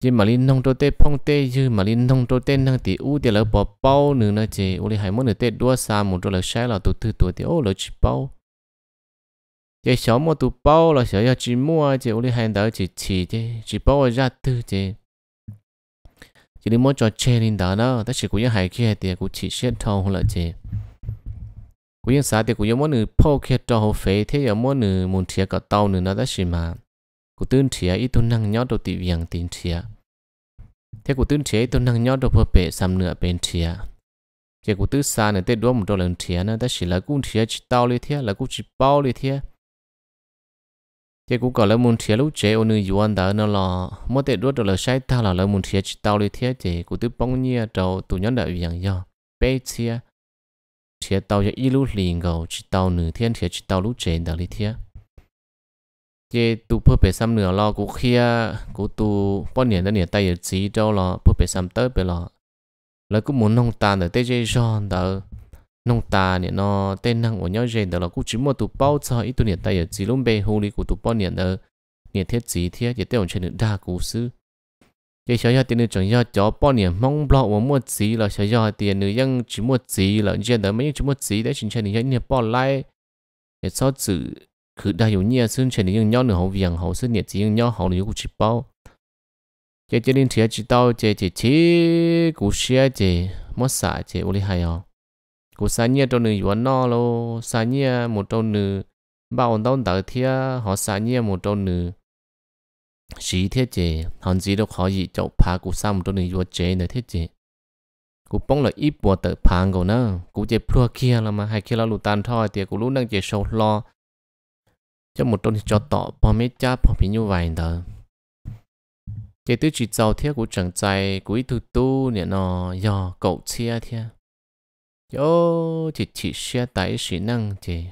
A: chỉ mà linh nông trâu tê phong tê chứ mà linh nông trâu tê năng thì u tiền lỡ bỏ bao nữa nữa chứ ô li hai món nữa tê đua xa một trâu lỡ sai là tụt từ tuổi thì ô lỡ chỉ bao cái sáu mua tụ bao là sáu ya chỉ mua chứ ô li hai tới chỉ chỉ chứ chỉ bao ra từ chứ chỉ đi mỗi cho chê nên đó nó ta chỉ cũng những hải hay thì cũng chỉ xét thao thâu là chê cũng những xã thì cũng những mỗi nửa phô kia cho hồ phê thế giờ mỗi nửa muốn thiệt cả tàu nửa nó tất chỉ mà cũng tương thiệt ít tôi năng nhớ đồ tị viếng tiền thiệt thế cũng tương ít tôi năng nhớ đồ phô bể xăm nửa bên thiệt chỉ cũng tương xa nửa tết đó một đôi lần thiệt nó ta chỉ là cũng thiệt chỉ tàu lên thiệt là cũng chỉ bao lên thiệt thế cũng có là muốn thiệt lúc chế ôn như anh đó nó là mất tiền đốt là sai ta là lời muốn thiệt chỉ tao lấy thiệt chỉ cũng tự bông nhia trâu tụ nhóm đợi vàng do bé thiệt thiệt tao sẽ ít lúc liền gầu chỉ tao nửa thiên thiệt chỉ tao lúc chế đó lấy thiệt chế tụ phơi bể xăm nửa lo cũng kia cũng tụ bao nhiêu đó nhiêu tay ở chỉ trâu là phơi bể xăm tới bể lo là cũng muốn nông tàn ở tây chế giòn đó nông ta nè nó tên năng của nhau dễ đó là cũng chỉ một tụ bao cho ít tụ tay ở chỉ luôn bề hồ lý của tụ bao nè đó nè thiết chỉ thiết để tiêu trên được đa cố sư cái 小要 tiền nữa chẳng 要 cho bao nè mong bao là một chỉ tiền nữa nhưng chỉ một chỉ là dễ đó mấy chỉ một chỉ để chính trên được nè bao lại để sau chữ cứ đại yếu nhẹ xuyên trên được nhau nữa học viện học sư nè chỉ nhau hậu nữa cũng chỉ bao cái chế linh thiết chỉ đạo chế chỉ chỉ cũng sẽ chế mất xả chế ô lý hay không cú sa nhia trâu nữ yuan no lo sa nhia một trâu nữ ba ổn tông tới thia họ sa nhia một trâu nữ sĩ thiết chế hòn gì đâu khó gì chậu phá cú sa một trâu nữ yuan chế nữa thiết chế cú bông là ít bùa tới phang cậu nữa cú chế plua kia là mà hay kia là lụt tan thôi thì cú lúc đang chế sâu lo cho một trâu cho tọ bò mít cha bò bị như vậy đó chế tứ chỉ giàu thiết của chẳng trai của ít tu tu nè nó do cậu chia thiết yo chỉ chỉ xe tải sĩ năng chỉ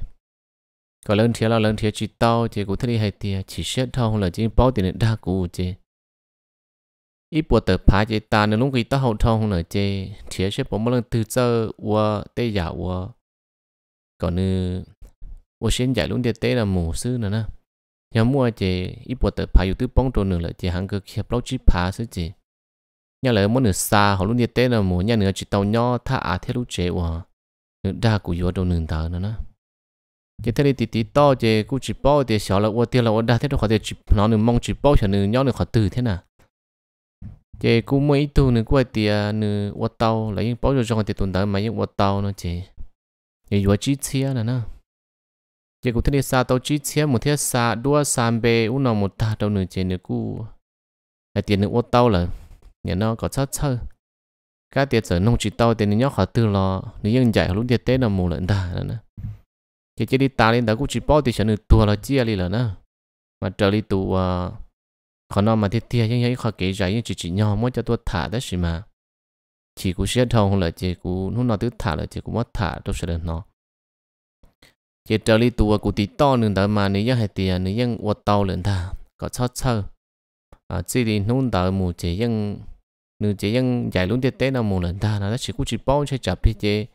A: có lớn thiệt là lớn thiệt chỉ tao chỉ cũng thấy hay tiệt chỉ xe thâu là chỉ bao tiền đa cũ chỉ ít bữa tờ phá chỉ ta nên lúc cái tao hậu thâu là chỉ thiệt sẽ bỏ một lần từ giờ qua tây giả qua còn nữa ừ, qua xin giải luôn tiệt tế là mù sư nữa nè nhà mua chỉ ít bữa tờ phá YouTube bóng trộn nữa là chỉ hàng cơ kia blog chỉ phá sư chỉ nhà lại muốn nửa xa họ luôn nhiệt tế là muốn nhà nữa chỉ tàu nho thả à thế lúc chế hòa nửa đa của vô đâu nương tờ nữa nè chỉ thế này tí tí to chế cũng chỉ bao thì xóa là ô tiền là ô đa thế đâu khỏi chỉ nó nửa mong chỉ bao cho nửa nho nửa khỏi từ thế nào chế cũng mấy tu nửa quay thì nửa ô tàu là những bao cho trong thì tuần tới mà những ô tàu nó chế nhiều vô chỉ chia nữa nè chế cũng thế này xa tàu chỉ chia một thế xa đua xa bê u nào một ta đâu nửa chế nửa cú lại tiền nửa ô tàu là nhà nó có chất sơ các tiệt sở nông chỉ tao tiền nhóc họ tư lo nếu như dạy lúc tiệt tế là mù lợn ta nữa chỉ chỉ đi ta lên đó cũng chỉ bao thì sẽ được tua là chia đi là nữa mà trở đi tụ à, khó nó mà thiệt thiệt nhưng ấy họ kể giải nhưng chỉ chỉ nhỏ mới cho tôi thả đó xí mà chỉ cũng sẽ thông là chỉ cũng nó nói tứ thả là chỉ cũng mất thả đâu sẽ được nó chỉ trở đi tụ à, cũng tí to nữa đó mà nếu như hay tiền nếu như uất tàu lợn ta có sót sơ à chỉ đi nôn đào mù chế nhưng nửa chế nhưng giải luôn tiết tế nào mù lần ta nó chỉ cũng chỉ bao chơi chập đi chế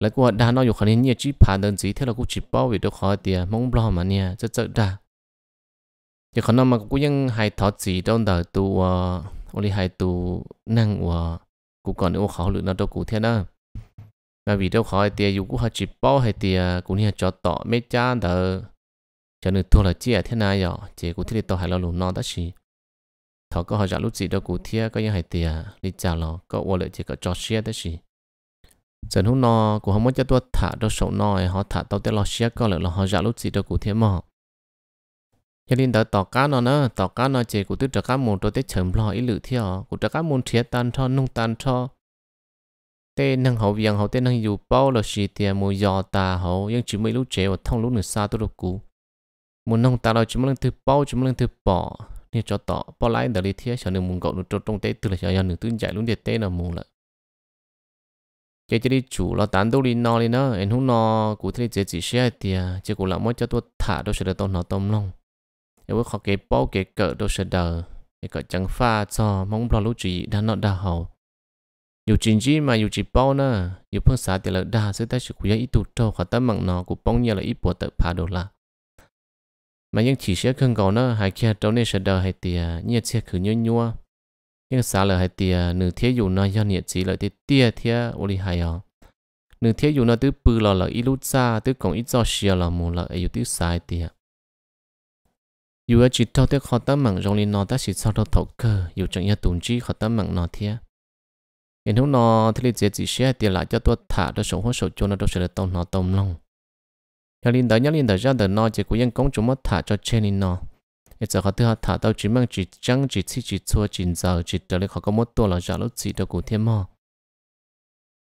A: là cũng đã nó dùng khả năng chỉ phá đơn gì thế là cũng chỉ bao vì đâu khó tiền mong lo mà nè rất rất đa chỉ khả mà cũng nhưng hay thọt gì đâu đào tu oli à, hay tu năng của cũng còn ô khó lựa nó đâu cụ thế đó mà vì đâu khỏi tiền dù cũng họ chỉ bao hay tiền cũng như cho tọ mấy cha đỡ cho nên thua là chia thế nào vậy à, chỉ cũng thế tao hay là lùn nó đó chỉ thọ có họ trả lúc gì đâu cụ thia có những hải tiề, đi chào lò có ô lợi chỉ có cho xe đấy gì giờ hôm nọ cụ không muốn cho tôi thả đâu sổ nọ họ thả tao tới lò xe có lợi là họ trả lúc gì đâu cụ thia mà cho nên đợi tàu cá nó nữa tàu cá nó chỉ cụ tôi trả cá mồm tôi tới chấm lò ít lự thia cụ trả cá mồm thiệt tan cho nung tan cho tên năng hậu viện hậu tên năng dù bao là gì tiền mùa giò tà hậu nhưng chỉ mấy lúc trẻ và thông lúc nửa xa tôi đâu cú, muốn nông ta lo chỉ mấy lần thứ bao chỉ mấy lần thứ bỏ nên cho tỏ bỏ lại đời lý thiết cho nên mùng cậu nó cho trong tế từ là cho dân tự chạy luôn để tế là muốn lại cái chỉ đi chủ là tán đâu đi nó đi nó em không nó cụ thể chỉ chỉ xe thì à, chỉ cụ là mỗi cho tôi thả đâu sẽ được tôi nó tôm long em với học cái bao cái cỡ đâu sẽ đờ cái cỡ chẳng pha cho mong lo lúc chỉ đã nó đã hậu dù chính chỉ mà dù chỉ bao nữa dù phương xã thì là đa sẽ ta chỉ cụ ý tụt trâu khỏi tâm mạng nó cụ bông như là ít bộ tự phá đồ là mà những chỉ sẽ không có nó hay kia trong này sẽ đợi hay tiề nhiệt sẽ cứ nhua nhua nhưng xa là hay tiề nửa thế dù nó do nhiệt chỉ lại thì tiề thế ô li hai à nửa thế dù nó tứ bự là là ít lút xa tứ còn ít do xia là mù là ấy tứ sai tiề. dù ở chỉ thâu tứ khó tâm mạng trong linh nó ta chỉ sau đó thấu cơ dù chẳng nhớ tụng chi khó tâm mạng nó thế hiện hữu nó thì lý chỉ sẽ tiề lại cho tôi thả cho sống hoa sầu cho nó đâu sẽ được tông nó tông lòng nhớ linh đó nhớ linh đó ra đời nó chỉ của dân công chúng mất thả cho trên linh nó cái giờ họ thứ họ thả tao chỉ mang chỉ trắng chỉ chi chỉ chua chỉ giờ chỉ trở lại họ có mất tua là giả lúc chỉ đâu cũng thêm mò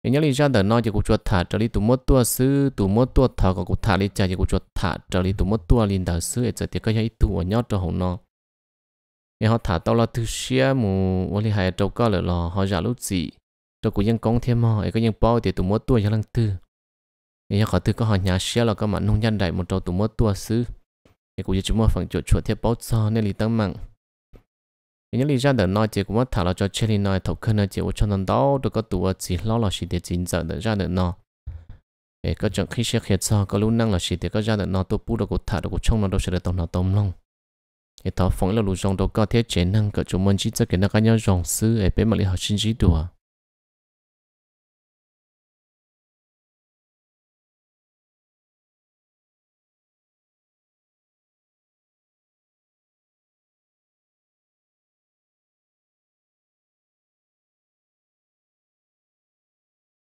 A: cái nhớ linh ra đời nó chỉ của chuột thả trở lại tụ mất tua sư tụ mất tua thở có của thả lên chạy chỉ của chuột thả trở lại tụ mất tua linh đó sư cái giờ thì có cái tụ ở nhót cho hồng nó cái họ thả tao là thứ xia mù ở đây hai trâu có lò họ giả lúc gì tôi cũng dân công thêm mò cái dân bao thì tụ mất tua giả lần tư giờ có thứ có họ nhà xe là các bạn nông dân đại một trâu tụm mất tua xứ thì cũng như chúng mua phần chuột chuột thiết bót so nên lì tăng mạng thì những lý do để nói chỉ cũng mất thả là cho chơi nói thầu khơi nói chỉ của cho nên đó được có tua chỉ lo là chỉ để chính giờ để ra được nó để có chọn khi xe khét so có lúc năng là chỉ để có ra được nó tôi bù được của thả được của trong nó đâu sẽ được tông nó tông long thì thọ phóng là lũ rong đâu có thiết chế năng cỡ chúng mình chỉ cho cái nó có nhau để bên mà lý họ xin chỉ đùa